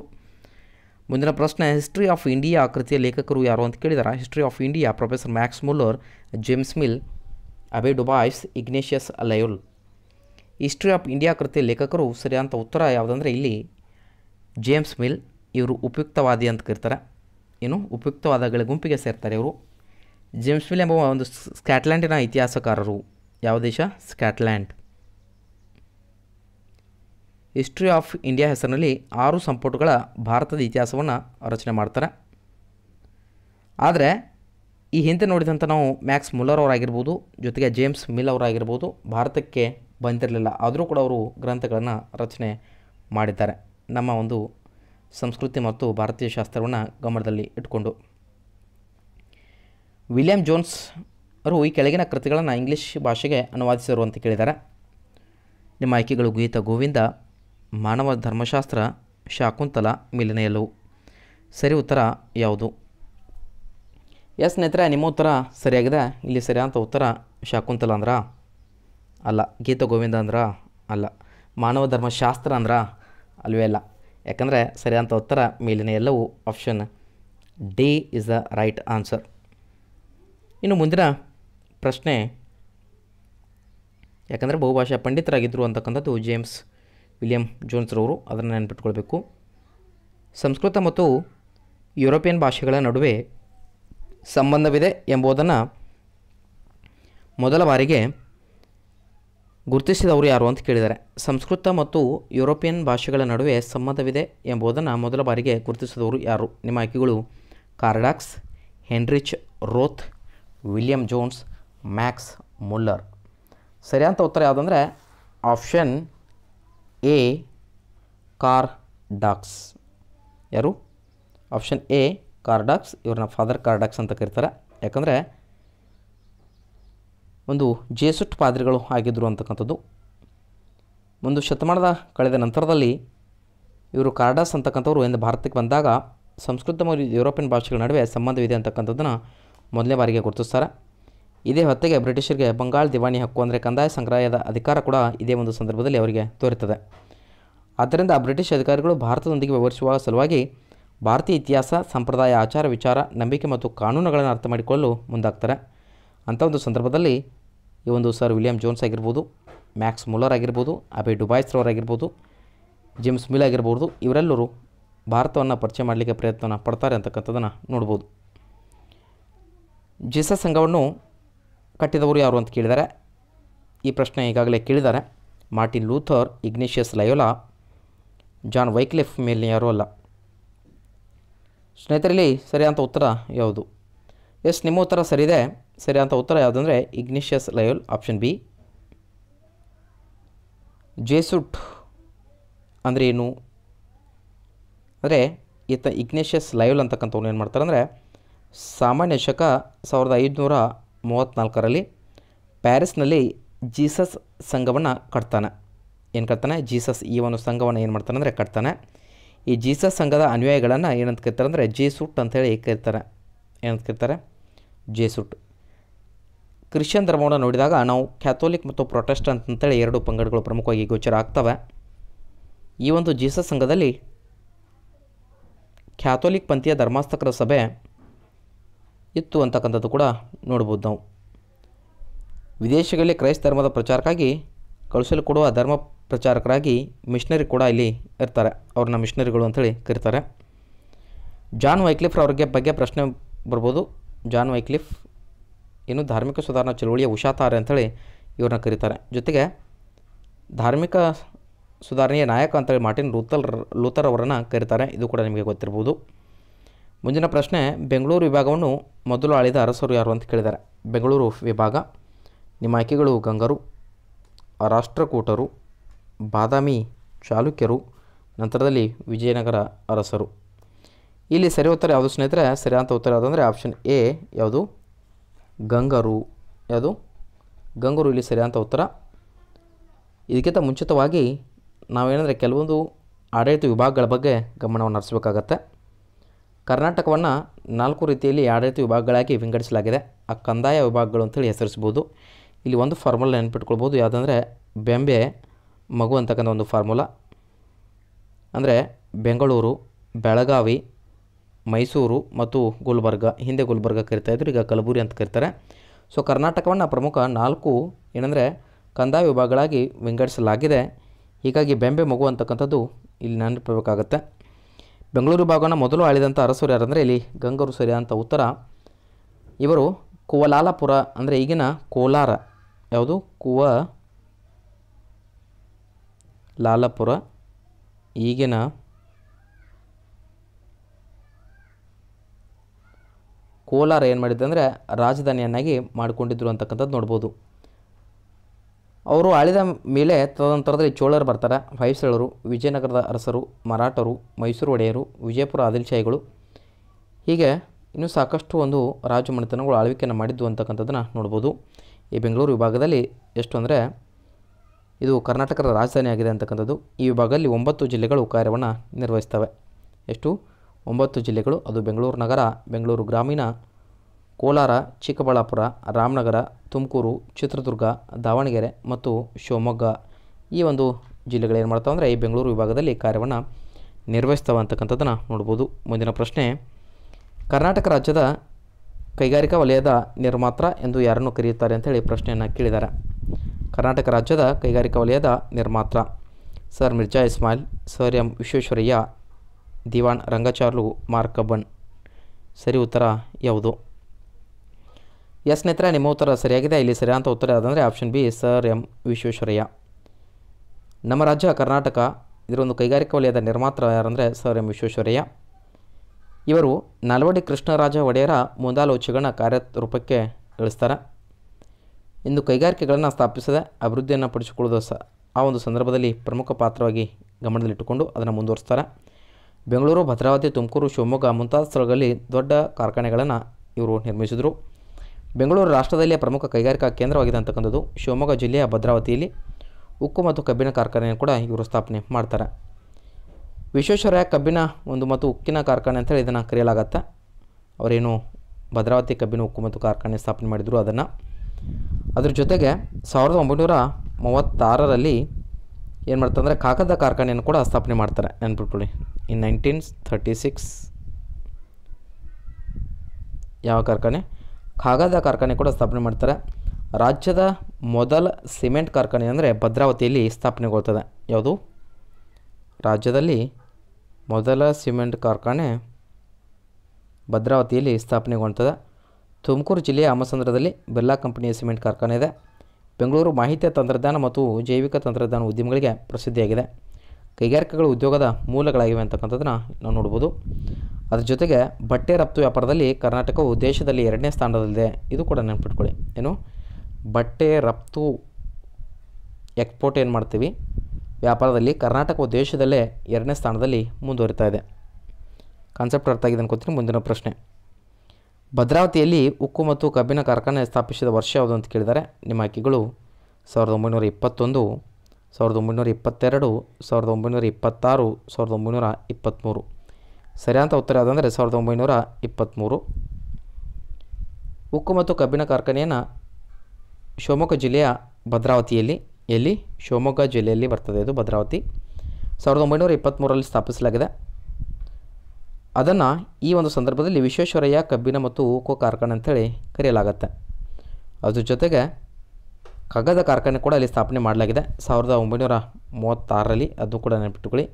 ಮುಂದಿನ ಪ್ರಶ್ನೆ ಹಿಸ್ಟ್ರಿ ಆಫ್ ಇಂಡಿಯಾ ಆಕೃತಿಯ ಲೇಖಕರು ಯಾರು ಅಂತ ಕೇಳಿದಾರೆ history of India professor Max Muller James Mill Abbe Dubois Ignatius Loyola history of India ಕೃತಿಯ ಲೇಖಕರು ಸರಿಯಾದಂಥ ಉತ್ತರ ಯಾವುದಂದರೆ ಇಲ್ಲಿ ಜೇಮ್ಸ್ ಮಿಲ್ ಇವರು ಉಪಯುಕ್ತವಾದಿ ಅಂತ ಕರೀತಾರೆ ಏನು ಉಪಯುಕ್ತವಾದಗಳ ಗುಂಪಿಗೆ ಸೇರ್ತಾರೆ ಇವರು ವಿಲ್ ಎಂಬ ಒಂದು ಸ್ಕಾಟ್ಲ್ಯಾಂಡಿನ ಇತಿಹಾಸಕಾರರು ಯಾವ ದೇಶ ಸ್ಕಾಟ್ಲ್ಯಾಂಡ್ ಹಿಸ್ಟ್ರಿ ಆಫ್ ಇಂಡಿಯಾ ಹೆಸರಿನಲ್ಲಿ ಆರು ಸಂಪುಟಗಳ ಭಾರತದ ಇತಿಹಾಸವನ್ನು ರಚನೆ ಮಾಡ್ತಾರೆ ಆದರೆ ಈ ಹಿಂದೆ ನೋಡಿದಂಥ ನಾವು ಮ್ಯಾಕ್ಸ್ ಮುಲ್ಲರ್ ಅವರಾಗಿರ್ಬೋದು ಜೊತೆಗೆ ಜೇಮ್ಸ್ ಮಿಲ್ ಅವರಾಗಿರ್ಬೋದು ಭಾರತಕ್ಕೆ ಬಂದಿರಲಿಲ್ಲ ಆದರೂ ಕೂಡ ಅವರು ಗ್ರಂಥಗಳನ್ನು ರಚನೆ ಮಾಡಿದ್ದಾರೆ ನಮ್ಮ ಒಂದು ಸಂಸ್ಕೃತಿ ಮತ್ತು ಭಾರತೀಯ ಶಾಸ್ತ್ರವನ್ನು ಗಮನದಲ್ಲಿ ಇಟ್ಕೊಂಡು ವಿಲಿಯಂ ಜೋನ್ಸ್ ಅವರು ಈ ಕೆಳಗಿನ ಕೃತಿಗಳನ್ನು ಇಂಗ್ಲೀಷ್ ಭಾಷೆಗೆ ಅನುವಾದಿಸಿದರು ಅಂತ ಕೇಳಿದ್ದಾರೆ ನಿಮ್ಮ ಆಯ್ಕೆಗಳು ಗೀತ ಗೋವಿಂದ ಮಾನವ ಧರ್ಮಶಾಸ್ತ್ರ ಶಾಕುಂತಲ ಮಿಲನೆಯಲು ಸರಿ ಉತ್ತರ ಯಾವುದು ಎಸ್ ಸ್ನೇಹಿತರೆ ನಿಮ್ಮ ಉತ್ತರ ಸರಿಯಾಗಿದೆ ಇಲ್ಲಿ ಸರಿಯಾದಂಥ ಉತ್ತರ ಶಾಕುಂತಲ ಅಂದ್ರ ಅಲ್ಲ ಗೀತ ಗೋವಿಂದ ಅಂದ್ರ ಅಲ್ಲ ಮಾನವ ಧರ್ಮಶಾಸ್ತ್ರ ಅಂದ್ರ ಅಲ್ವೇ ಅಲ್ಲ ಯಾಕಂದರೆ ಸರಿಯಾದಂಥ ಉತ್ತರ ಮೇಲಿನ ಎಲ್ಲವೂ option D is the right answer ಇನ್ನು ಮುಂದಿನ ಪ್ರಶ್ನೆ ಯಾಕಂದರೆ ಬಹುಭಾಷಾ ಪಂಡಿತರಾಗಿದ್ದರು ಅಂತಕ್ಕಂಥದ್ದು ಜೇಮ್ಸ್ ವಿಲಿಯಂ ಜೋನ್ಸ್ರವರು ಅದನ್ನು ನೆನ್ಪಿಟ್ಕೊಳ್ಬೇಕು ಸಂಸ್ಕೃತ ಮತ್ತು ಯುರೋಪಿಯನ್ ಭಾಷೆಗಳ ನಡುವೆ ಸಂಬಂಧವಿದೆ ಎಂಬುದನ್ನು ಮೊದಲ ಬಾರಿಗೆ ಗುರುತಿಸಿದವರು ಯಾರು ಅಂತ ಕೇಳಿದ್ದಾರೆ ಸಂಸ್ಕೃತ ಮತ್ತು ಯುರೋಪಿಯನ್ ಭಾಷೆಗಳ ನಡುವೆ ಸಂಬಂಧವಿದೆ ಎಂಬುದನ್ನು ಮೊದಲ ಬಾರಿಗೆ ಗುರುತಿಸಿದವರು ಯಾರು ನಿಮ್ಮ ಆಯ್ಕೆಗಳು Coeurdoux Heinrich Roth William Jones Max Muller ಸರಿಯಾದ ಉತ್ತರ ಯಾವುದಂದರೆ ಆಪ್ಷನ್ ಎ ಕಾರ್ ಡಾಕ್ಸ್ ಯಾರು ಆಪ್ಷನ್ ಎ ಕಾರ್ಡಾಕ್ಸ್ ಇವ್ರನ್ನ ಫಾದರ್ ಕಾರ್ಡಾಕ್ಸ್ ಅಂತ ಕರೀತಾರೆ ಯಾಕಂದರೆ ಒಂದು ಜೇಸುಟ್ ಪಾದ್ರಿಗಳು ಆಗಿದ್ದರು ಅಂತಕ್ಕಂಥದ್ದು ಒಂದು ಶತಮಾನದ ಕಳೆದ ನಂತರದಲ್ಲಿ ಇವರು ಕಾರ್ಡಾಸ್ ಅಂತಕ್ಕಂಥವ್ರು ಎಂದು ಭಾರತಕ್ಕೆ ಬಂದಾಗ ಸಂಸ್ಕೃತ ಮತ್ತು ಯುರೋಪಿಯನ್ ಭಾಷೆಗಳ ನಡುವೆ ಸಂಬಂಧವಿದೆ ಅಂತಕ್ಕಂಥದ್ದನ್ನು ಮೊದಲನೇ ಬಾರಿಗೆ ಗುರುತಿಸ್ತಾರೆ ಇದೇ ಹೊತ್ತಿಗೆ ಬ್ರಿಟಿಷರಿಗೆ ಬಂಗಾಳ ದಿವಾಣಿ ಹಕ್ಕು ಅಂದರೆ ಕಂದಾಯ ಸಂಗ್ರಹದ ಅಧಿಕಾರ ಕೂಡ ಇದೇ ಒಂದು ಸಂದರ್ಭದಲ್ಲಿ ಅವರಿಗೆ ತೋರುತ್ತದೆ ಆದ್ದರಿಂದ ಬ್ರಿಟಿಷ್ ಅಧಿಕಾರಿಗಳು ಭಾರತದೊಂದಿಗೆ ವಿವರಿಸುವ ಸಲುವಾಗಿ ಭಾರತೀಯ ಇತಿಹಾಸ ಸಂಪ್ರದಾಯ ಆಚಾರ ವಿಚಾರ ನಂಬಿಕೆ ಮತ್ತು ಕಾನೂನುಗಳನ್ನು ಅರ್ಥ ಮಾಡಿಕೊಳ್ಳಲು ಮುಂದಾಗ್ತಾರೆ ಅಂಥ ಒಂದು ಸಂದರ್ಭದಲ್ಲಿ ಈ ಒಂದು ಸರ್ ವಿಲಿಯಂ ಜೋನ್ಸ್ ಆಗಿರ್ಬೋದು ಮ್ಯಾಕ್ಸ್ ಮುಲ್ಲರ್ ಆಗಿರ್ಬೋದು ಅಬೆ ಡುಬಾಯ್ಸ್ ರವ್ರು ಆಗಿರ್ಬೋದು ಜೇಮ್ಸ್ ಮಿಲ್ ಆಗಿರ್ಬೋದು ಇವರೆಲ್ಲರೂ ಭಾರತವನ್ನು ಪರಿಚಯ ಮಾಡಲಿಕ್ಕೆ ಪ್ರಯತ್ನ ಪಡ್ತಾರೆ ಅಂತಕ್ಕಂಥದ್ದನ್ನು ನೋಡ್ಬೋದು ಜೀಸಸ್ ಸಂಘವನ್ನು ಕಟ್ಟಿದವರು ಯಾರು ಅಂತ ಕೇಳಿದ್ದಾರೆ ಈ ಪ್ರಶ್ನೆ ಈಗಾಗಲೇ ಕೇಳಿದ್ದಾರೆ Martin Luther Ignatius Loyola John Wycliffe ಮೇಲಿನ ಯಾರೂ ಅಲ್ಲ ಸ್ನೇಹಿತರಲ್ಲಿ ಸರಿಯಾದಂಥ ಉತ್ತರ ಯಾವುದು ಎಸ್ ನಿಮ್ಮ ಉತ್ತರ ಸರಿಯಿದೆ ಸರಿ ಅಂತ ಉತ್ತರ ಯಾವುದಂದರೆ ಇಗ್ನಿಷಿಯಸ್ ಲಯೋಲ್ ಆಪ್ಷನ್ ಬಿ ಜೇಸುಟ್ ಅಂದರೆ ಏನು ಅಂದರೆ ಈತ ಇಗ್ನೇಷಿಯಸ್ ಲಯೋಲ್ ಅಂತಕ್ಕಂಥವ್ನು ಏನು ಮಾಡ್ತಾರೆ ಅಂದರೆ ಸಾಮಾನ್ಯ ಶಕ ಸಾವಿರದ ಐದುನೂರ ಮೂವತ್ತ್ನಾಲ್ಕರಲ್ಲಿ ಪ್ಯಾರಿಸ್ನಲ್ಲಿ ಜೀಸಸ್ ಸಂಘವನ್ನು ಕಟ್ತಾನೆ ಏನು ಕಟ್ತಾನೆ ಜೀಸಸ್ ಈ ಒಂದು ಸಂಘವನ್ನು ಏನು ಮಾಡ್ತಾನೆ ಅಂದರೆ ಕಟ್ತಾನೆ ಈ ಜೀಸಸ್ ಸಂಘದ ಅನ್ವಯಗಳನ್ನು ಏನಂತ ಕರಿತಾರೆ ಅಂದರೆ ಜೇಸುಟ್ ಅಂತೇಳಿ ಕರೀತಾರೆ ಏನಂತ ಕರೀತಾರೆ ಜೇಸುಟ್ ಕ್ರಿಶ್ಚಿಯನ್ ಧರ್ಮವನ್ನು ನೋಡಿದಾಗ ನಾವು ಕ್ಯಾಥೋಲಿಕ್ ಮತ್ತು ಪ್ರೊಟೆಸ್ಟೆಂಟ್ ಅಂತೇಳಿ ಎರಡು ಪಂಗಡಗಳು ಪ್ರಮುಖವಾಗಿ ಗೋಚರ ಆಗ್ತವೆ ಈ ಒಂದು ಜೀಸಸ್ ಸಂಘದಲ್ಲಿ ಕ್ಯಾಥೋಲಿಕ್ ಪಂಥೀಯ ಧರ್ಮಾಸ್ತಕರ ಸಭೆ ಇತ್ತು ಅಂತಕ್ಕಂಥದ್ದು ಕೂಡ ನೋಡ್ಬೋದು ನಾವು ವಿದೇಶಗಳಲ್ಲಿ ಕ್ರೈಸ್ತ ಧರ್ಮದ ಪ್ರಚಾರಕ್ಕಾಗಿ ಕಳಿಸಲು ಕೊಡುವ ಧರ್ಮ ಪ್ರಚಾರಕರಾಗಿ ಮಿಷನರಿ ಕೂಡ ಇಲ್ಲಿ ಇರ್ತಾರೆ ಅವ್ರನ್ನ ಮಿಷನರಿಗಳು ಅಂಥೇಳಿ ಕರೀತಾರೆ ಜಾನ್ ವೈಕ್ಲಿಫ್ರ ಅವ್ರಿಗೆ ಬಗ್ಗೆ ಪ್ರಶ್ನೆ ಬರ್ಬೋದು ಜಾನ್ ವೈಕ್ಲಿಫ್ ಇನ್ನು ಧಾರ್ಮಿಕ ಸುಧಾರಣಾ ಚಳುವಳಿಯ ಉಷಾತಾರೆ ಅಂಥೇಳಿ ಇವ್ರನ್ನ ಕರೀತಾರೆ ಜೊತೆಗೆ ಧಾರ್ಮಿಕ ಸುಧಾರಣೆಯ ನಾಯಕ ಅಂತೇಳಿ ಮಾರ್ಟಿನ್ ಲೂತಲ್ ಲೂತರ್ ಅವರನ್ನು ಕರೀತಾರೆ ಇದು ಕೂಡ ನಿಮಗೆ ಗೊತ್ತಿರ್ಬೋದು ಮುಂದಿನ ಪ್ರಶ್ನೆ ಬೆಂಗಳೂರು ವಿಭಾಗವನ್ನು ಮೊದಲು ಆಳಿದ ಅರಸರು ಯಾರು ಅಂತ ಕೇಳಿದ್ದಾರೆ ಬೆಂಗಳೂರು ವಿಭಾಗ ನಿಮ್ಮ ಆಯ್ಕೆಗಳು ಗಂಗರು ರಾಷ್ಟ್ರಕೂಟರು ಬಾದಾಮಿ ಚಾಲುಕ್ಯರು ನಂತರದಲ್ಲಿ ವಿಜಯನಗರ ಅರಸರು ಇಲ್ಲಿ ಸರಿ ಉತ್ತರ ಯಾವುದು ಸ್ನೇಹಿತರೆ ಸರಿಯಾದ ಉತ್ತರ ಯಾವುದಂದರೆ ಆಪ್ಷನ್ ಎ ಯಾವುದು ಗಂಗರು ಯಾವುದು ಗಂಗರು ಇಲ್ಲಿ ಸರಿಯಾದಂಥ ಉತ್ತರ ಇದಕ್ಕಿಂತ ಮುಂಚಿತವಾಗಿ ನಾವೇನೆಂದರೆ ಕೆಲವೊಂದು ಆಡಳಿತ ವಿಭಾಗಗಳ ಬಗ್ಗೆ ಗಮನವನ್ನು ಹರಿಸಬೇಕಾಗತ್ತೆ ಕರ್ನಾಟಕವನ್ನು ನಾಲ್ಕು ರೀತಿಯಲ್ಲಿ ಆಡಳಿತ ವಿಭಾಗಗಳಾಗಿ ವಿಂಗಡಿಸಲಾಗಿದೆ ಆ ಕಂದಾಯ ವಿಭಾಗಗಳು ಅಂತೇಳಿ ಹೆಸರಿಸ್ಬೋದು ಇಲ್ಲಿ ಒಂದು ಫಾರ್ಮುಲಾ ನೆನ್ಪಿಟ್ಕೊಳ್ಬೋದು ಯಾವುದಂದರೆ ಬೆಂಬೆ ಮಗು ಅಂತಕ್ಕಂಥ ಒಂದು ಫಾರ್ಮುಲಾ ಅಂದರೆ ಬೆಂಗಳೂರು ಬೆಳಗಾವಿ ಮೈಸೂರು ಮತ್ತು ಗುಲ್ಬರ್ಗ ಹಿಂದೆ ಗುಲ್ಬರ್ಗ ಕರಿತಾಯಿದ್ರು ಈಗ ಕಲಬುರಿ ಅಂತ ಕರೀತಾರೆ ಸೊ ಕರ್ನಾಟಕವನ್ನು ಪ್ರಮುಖ ನಾಲ್ಕು ಏನಂದರೆ ಕಂದಾಯ ವಿಭಾಗಗಳಾಗಿ ವಿಂಗಡಿಸಲಾಗಿದೆ ಹೀಗಾಗಿ ಬೆಂಬೆ ಮಗು ಅಂತಕ್ಕಂಥದ್ದು ಇಲ್ಲಿ ನೆನಪಾಗತ್ತೆ ಬೆಂಗಳೂರು ಭಾಗವನ್ನು ಮೊದಲು ಆಳಿದಂಥ ಅರಸರು ಯಾರಂದರೆ ಇಲ್ಲಿ ಗಂಗರು ಸೂರ್ಯ ಅಂತ ಉತ್ತರ ಇವರು ಕುವಲಾಲಪುರ ಅಂದರೆ ಈಗಿನ ಕೋಲಾರ ಯಾವುದು ಕುವ ಲಾಲಪುರ ಈಗಿನ ಕೋಲಾರ ಏನು ಮಾಡಿದ್ದೆ ಅಂದರೆ ರಾಜಧಾನಿಯನ್ನಾಗಿ ಮಾಡಿಕೊಂಡಿದ್ರು ಅಂತಕ್ಕಂಥದ್ದು ನೋಡ್ಬೋದು ಅವರು ಆಳಿದ ಮೇಲೆ ತದನಂತರದಲ್ಲಿ ಚೋಳರು ಬರ್ತಾರೆ ಹೊಯ್ಸಳರು ವಿಜಯನಗರದ ಅರಸರು ಮರಾಠರು ಮೈಸೂರು ಒಡೆಯರು ವಿಜಯಪುರ ಆದಿಲ್ಶಾಹಿಗಳು ಹೀಗೆ ಇನ್ನೂ ಸಾಕಷ್ಟು ಒಂದು ರಾಜಮನೆತನಗಳು ಆಳ್ವಿಕೆಯನ್ನು ಮಾಡಿದ್ದು ಅಂತಕ್ಕಂಥದ್ದನ್ನು ನೋಡ್ಬೋದು ಈ ಬೆಂಗಳೂರು ವಿಭಾಗದಲ್ಲಿ ಎಷ್ಟು ಅಂದರೆ ಇದು ಕರ್ನಾಟಕದ ರಾಜಧಾನಿ ಆಗಿದೆ ಅಂತಕ್ಕಂಥದ್ದು ಈ ವಿಭಾಗದಲ್ಲಿ ಒಂಬತ್ತು ಜಿಲ್ಲೆಗಳು ಕಾರ್ಯವನ್ನು ನಿರ್ವಹಿಸ್ತವೆ ಎಷ್ಟು ಒಂಬತ್ತು ಜಿಲ್ಲೆಗಳು ಅದು ಬೆಂಗಳೂರು ನಗರ ಬೆಂಗಳೂರು ಗ್ರಾಮೀಣ ಕೋಲಾರ ಚಿಕ್ಕಬಳ್ಳಾಪುರ ರಾಮನಗರ ತುಮಕೂರು ಚಿತ್ರದುರ್ಗ ದಾವಣಗೆರೆ ಮತ್ತು ಶಿವಮೊಗ್ಗ ಈ ಒಂದು ಜಿಲ್ಲೆಗಳು ಏನು ಮಾಡ್ತಾವೆ ಅಂದರೆ ಈ ಬೆಂಗಳೂರು ವಿಭಾಗದಲ್ಲಿ ಕಾರ್ಯವನ್ನು ನಿರ್ವಹಿಸ್ತವೆ ಅಂತಕ್ಕಂಥದ್ದನ್ನು ನೋಡ್ಬೋದು ಮುಂದಿನ ಪ್ರಶ್ನೆ ಕರ್ನಾಟಕ ರಾಜ್ಯದ ಕೈಗಾರಿಕಾ ವಲಯದ ನಿರ್ಮಾತ್ರ ಎಂದು ಯಾರನ್ನು ಕರೆಯುತ್ತಾರೆ ಹೇಳಿ ಪ್ರಶ್ನೆಯನ್ನು ಕೇಳಿದ್ದಾರೆ ಕರ್ನಾಟಕ ರಾಜ್ಯದ ಕೈಗಾರಿಕಾ ವಲಯದ ನಿರ್ಮಾತ್ರ sir Mirza Ismail sir M Visvesvaraya Diwan Rangacharlu Mark Cubbon ಸರಿ ಉತ್ತರ ಯಾವುದು ಎಸ್ ಸ್ನೇಹಿತರೆ ನಿಮ್ಮ ಉತ್ತರ ಸರಿಯಾಗಿದೆ ಇಲ್ಲಿ ಸರಿಯಾದಂಥ ಉತ್ತರ ಯಾವುದಂದರೆ option B sir M Visvesvaraya ನಮ್ಮ ರಾಜ್ಯ ಕರ್ನಾಟಕ ಇದರೊಂದು ಕೈಗಾರಿಕಾ ವಲಯದ ನಿರ್ಮಾತ್ರ ಯಾರಂದರೆ ಸರ್ ಎಂ ವಿಶ್ವೇಶ್ವರಯ್ಯ ಇವರು ನಾಲ್ವಡಿ ಕೃಷ್ಣರಾಜ ಒಡೆಯರ ಮುಂದಾಲೋಚೆಗಳನ್ನ ಕಾರ್ಯರೂಪಕ್ಕೆ ಗಳಿಸ್ತಾರೆ ಇಂದು ಕೈಗಾರಿಕೆಗಳನ್ನು ಸ್ಥಾಪಿಸದೆ ಅಭಿವೃದ್ಧಿಯನ್ನು ಪಡಿಸಿಕೊಳ್ಳೋದು ಸ ಆ ಒಂದು ಸಂದರ್ಭದಲ್ಲಿ ಪ್ರಮುಖ ಪಾತ್ರವಾಗಿ ಗಮನದಲ್ಲಿಟ್ಟುಕೊಂಡು ಅದನ್ನು ಮುಂದುವರಿಸ್ತಾರೆ ಬೆಂಗಳೂರು ಭದ್ರಾವತಿ ತುಮಕೂರು ಶಿವಮೊಗ್ಗ ಮುಂತಾದ ಸ್ಥಳಗಳಲ್ಲಿ ದೊಡ್ಡ ಕಾರ್ಖಾನೆಗಳನ್ನು ಇವರು ನಿರ್ಮಿಸಿದರು ಬೆಂಗಳೂರು ರಾಷ್ಟ್ರದಲ್ಲೇ ಪ್ರಮುಖ ಕೈಗಾರಿಕಾ ಕೇಂದ್ರವಾಗಿದೆ ಅಂತಕ್ಕಂಥದ್ದು ಶಿವಮೊಗ್ಗ ಜಿಲ್ಲೆಯ ಭದ್ರಾವತಿಯಲ್ಲಿ ಉಕ್ಕು ಮತ್ತು ಕಬ್ಬಿನ ಕಾರ್ಖಾನೆಯನ್ನು ಕೂಡ ಇವರು ಸ್ಥಾಪನೆ ಮಾಡ್ತಾರೆ ವಿಶ್ವೇಶ್ವರಯ್ಯ ಕಬ್ಬಿನ ಒಂದು ಮತ್ತು ಉಕ್ಕಿನ ಕಾರ್ಖಾನೆ ಅಂತೇಳಿ ಇದನ್ನು ಕರೆಯಲಾಗತ್ತೆ ಅವರೇನು ಭದ್ರಾವತಿ ಕಬ್ಬಿನ ಉಕ್ಕು ಮತ್ತು ಕಾರ್ಖಾನೆ ಸ್ಥಾಪನೆ ಮಾಡಿದರು ಅದನ್ನು ಅದರ ಜೊತೆಗೆ ಸಾವಿರದ ಒಂಬೈನೂರ ಮೂವತ್ತಾರರಲ್ಲಿ ಏನು ಮಾಡ್ತಂದರೆ ಕಾಗದ ಕಾರ್ಖಾನೆಯನ್ನು ಕೂಡ ಸ್ಥಾಪನೆ ಮಾಡ್ತಾರೆ ನೆನ್ಪಿಟ್ಕೊಳ್ಳಿ ಇನ್ ನೈನ್ಟೀನ್ ಥರ್ಟಿ ಸಿಕ್ಸ್ ಯಾವ ಕಾರ್ಖಾನೆ ಕಾಗದ ಕಾರ್ಖಾನೆ ಕೂಡ ಸ್ಥಾಪನೆ ಮಾಡ್ತಾರೆ ರಾಜ್ಯದ ಮೊದಲ ಸಿಮೆಂಟ್ ಕಾರ್ಖಾನೆ ಅಂದರೆ ಭದ್ರಾವತಿಯಲ್ಲಿ ಸ್ಥಾಪನೆಗೊಳ್ತದೆ ಯಾವುದು ರಾಜ್ಯದಲ್ಲಿ ಮೊದಲ ಸಿಮೆಂಟ್ ಕಾರ್ಖಾನೆ ಭದ್ರಾವತಿಯಲ್ಲಿ ಸ್ಥಾಪನೆಗೊಳ್ತದೆ ತುಮಕೂರು ಜಿಲ್ಲೆಯ ಅಮಸಂದ್ರದಲ್ಲಿ ಬಿರ್ಲಾ ಕಂಪನಿಯ ಸಿಮೆಂಟ್ ಕಾರ್ಖಾನೆ ಇದೆ ಬೆಂಗಳೂರು ಮಾಹಿತಿ ತಂತ್ರಜ್ಞಾನ ಮತ್ತು ಜೈವಿಕ ತಂತ್ರಜ್ಞಾನ ಉದ್ಯಮಗಳಿಗೆ ಪ್ರಸಿದ್ಧಿಯಾಗಿದೆ ಕೈಗಾರಿಕೆಗಳು ಉದ್ಯೋಗದ ಮೂಲಗಳಾಗಿವೆ ಅಂತಕ್ಕಂಥದ್ದನ್ನು ನಾವು ನೋಡ್ಬೋದು ಅದ್ರ ಜೊತೆಗೆ ಬಟ್ಟೆ ರಫ್ತು ವ್ಯಾಪಾರದಲ್ಲಿ ಕರ್ನಾಟಕವು ದೇಶದಲ್ಲಿ ಎರಡನೇ ಸ್ಥಾನದಲ್ಲಿದೆ ಇದು ಕೂಡ ನೆನ್ಪಿಟ್ಕೊಳ್ಳಿ ಏನು ಬಟ್ಟೆ ರಫ್ತು ಎಕ್ಸ್ಪೋರ್ಟ್ ಏನು ಮಾಡ್ತೀವಿ ವ್ಯಾಪಾರದಲ್ಲಿ ಕರ್ನಾಟಕವು ದೇಶದಲ್ಲೇ ಎರಡನೇ ಸ್ಥಾನದಲ್ಲಿ ಮುಂದುವರಿತಾ ಇದೆ ಕಾನ್ಸೆಪ್ಟ್ ಅರ್ಥ ಆಗಿದೆ ಅನ್ಕೋತೀನಿ ಮುಂದಿನ ಪ್ರಶ್ನೆ ಭದ್ರಾವತಿಯಲ್ಲಿ ಉಕ್ಕು ಮತ್ತು ಕಬ್ಬಿನ ಕಾರ್ಖಾನೆ ಸ್ಥಾಪಿಸಿದ ವರ್ಷ ಯಾವುದು ಅಂತ ಕೇಳಿದರೆ ನಿಮ್ಮ ಆಯ್ಕೆಗಳು ಸಾವಿರದ ಒಂಬೈನೂರ ಇಪ್ಪತ್ತೊಂದು ಸಾವಿರದ ಒಂಬೈನೂರ ಇಪ್ಪತ್ತೆರಡು ಸಾವಿರದ ಒಂಬೈನೂರ ಇಪ್ಪತ್ತಾರು ಸಾವಿರದ ಒಂಬೈನೂರ ಇಪ್ಪತ್ತ್ಮೂರು ಸರಿಯಾದ ಉತ್ತರ ಯಾವುದಂದರೆ ಸಾವಿರದ ಒಂಬೈನೂರ ಇಪ್ಪತ್ತ್ಮೂರು ಉಕ್ಕು ಮತ್ತು ಕಬ್ಬಿನ ಕಾರ್ಖಾನೆಯನ್ನು ಶಿವಮೊಗ್ಗ ಜಿಲ್ಲೆಯ ಭದ್ರಾವತಿಯಲ್ಲಿ ಎಲ್ಲಿ ಶಿವಮೊಗ್ಗ ಜಿಲ್ಲೆಯಲ್ಲಿ ಬರ್ತದೆ ಇದು ಭದ್ರಾವತಿ ಸಾವಿರದ ಒಂಬೈನೂರ ಇಪ್ಪತ್ತ್ಮೂರಲ್ಲಿ ಸ್ಥಾಪಿಸಲಾಗಿದೆ ಅದನ್ನು ಈ ಒಂದು ಸಂದರ್ಭದಲ್ಲಿ ವಿಶ್ವೇಶ್ವರಯ್ಯ ಕಬ್ಬಿನ ಮತ್ತು ಉಕ್ಕು ಕಾರ್ಖಾನೆ ಅಂತೇಳಿ ಕರೆಯಲಾಗತ್ತೆ ಅದ್ರ ಜೊತೆಗೆ ಕಗ್ಗದ ಕಾರ್ಖಾನೆ ಕೂಡ ಅಲ್ಲಿ ಸ್ಥಾಪನೆ ಮಾಡಲಾಗಿದೆ ಸಾವಿರದ ಒಂಬೈನೂರ ಮೂವತ್ತಾರರಲ್ಲಿ ಅದು ಕೂಡ ನೆನಪಿಟ್ಟುಕೊಳ್ಳಿ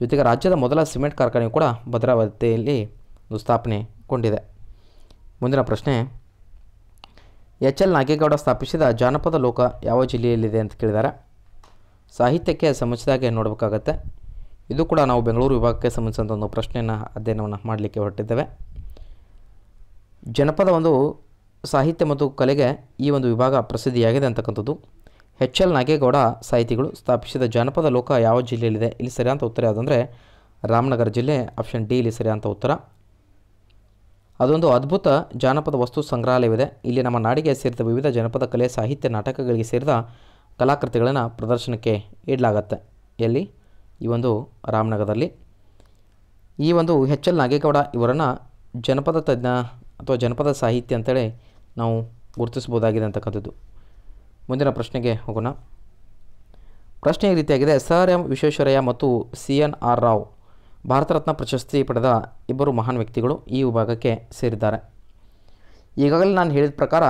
ಜೊತೆಗೆ ರಾಜ್ಯದ ಮೊದಲ ಸಿಮೆಂಟ್ ಕಾರ್ಖಾನೆ ಕೂಡ ಭದ್ರಾವತಿಯಲ್ಲಿ ಸ್ಥಾಪನೆಗೊಂಡಿದೆ ಮುಂದಿನ ಪ್ರಶ್ನೆ ಎಚ್ ಎಲ್ ನಾಗೇಗೌಡ ಸ್ಥಾಪಿಸಿದ ಜಾನಪದ ಲೋಕ ಯಾವ ಜಿಲ್ಲೆಯಲ್ಲಿದೆ ಅಂತ ಕೇಳಿದ್ದಾರೆ ಸಾಹಿತ್ಯಕ್ಕೆ ಸಮಸ್ಯೆದಾಗೆ ನೋಡಬೇಕಾಗತ್ತೆ ಇದು ಕೂಡ ನಾವು ಬೆಂಗಳೂರು ವಿಭಾಗಕ್ಕೆ ಸಂಬಂಧಿಸಿದಂಥ ಒಂದು ಪ್ರಶ್ನೆಯನ್ನು ಅಧ್ಯಯನವನ್ನು ಮಾಡಲಿಕ್ಕೆ ಹೊರಟಿದ್ದೇವೆ ಜನಪದ ಒಂದು ಸಾಹಿತ್ಯ ಮತ್ತು ಕಲೆಗೆ ಈ ಒಂದು ವಿಭಾಗ ಪ್ರಸಿದ್ಧಿಯಾಗಿದೆ ಅಂತಕ್ಕಂಥದ್ದು ಎಚ್ ಎಲ್ ನಾಗೇಗೌಡ ಸಾಹಿತಿಗಳು ಸ್ಥಾಪಿಸಿದ ಜನಪದ ಲೋಕ ಯಾವ ಜಿಲ್ಲೆಯಲ್ಲಿದೆ ಇಲ್ಲಿ ಸರಿಯಾದ ಉತ್ತರ ಯಾವುದಂದರೆ ರಾಮನಗರ ಜಿಲ್ಲೆ ಆಪ್ಷನ್ ಡಿ ಇಲ್ಲಿ ಸರಿಯಾದ ಉತ್ತರ ಅದೊಂದು ಅದ್ಭುತ ಜಾನಪದ ವಸ್ತು ಸಂಗ್ರಹಾಲಯವಿದೆ ಇಲ್ಲಿ ನಮ್ಮ ನಾಡಿಗೆ ಸೇರಿದ ವಿವಿಧ ಜನಪದ ಕಲೆ ಸಾಹಿತ್ಯ ನಾಟಕಗಳಿಗೆ ಸೇರಿದ ಕಲಾಕೃತಿಗಳನ್ನು ಪ್ರದರ್ಶನಕ್ಕೆ ಇಡಲಾಗತ್ತೆ ಎಲ್ಲಿ ಈ ಒಂದು ರಾಮನಗರದಲ್ಲಿ ಈ ಒಂದು ಎಚ್ ಎಲ್ ನಾಗೇಗೌಡ ಇವರನ್ನು ಜನಪದ ತಜ್ಞ ಅಥವಾ ಜನಪದ ಸಾಹಿತ್ಯ ಅಂತೇಳಿ ನಾವು ಗುರುತಿಸ್ಬೋದಾಗಿದೆ ಅಂತಕ್ಕಂಥದ್ದು ಮುಂದಿನ ಪ್ರಶ್ನೆಗೆ ಹೋಗೋಣ ಪ್ರಶ್ನೆ ಈ ರೀತಿಯಾಗಿದೆ ಎಸ್ ಆರ್ ಎಂ ವಿಶ್ವೇಶ್ವರಯ್ಯ ಮತ್ತು C N R Rao Bharat Ratna ಪ್ರಶಸ್ತಿ ಪಡೆದ ಇಬ್ಬರು ಮಹಾನ್ ವ್ಯಕ್ತಿಗಳು ಈ ವಿಭಾಗಕ್ಕೆ ಸೇರಿದ್ದಾರೆ ಈಗಾಗಲೇ ನಾನು ಹೇಳಿದ ಪ್ರಕಾರ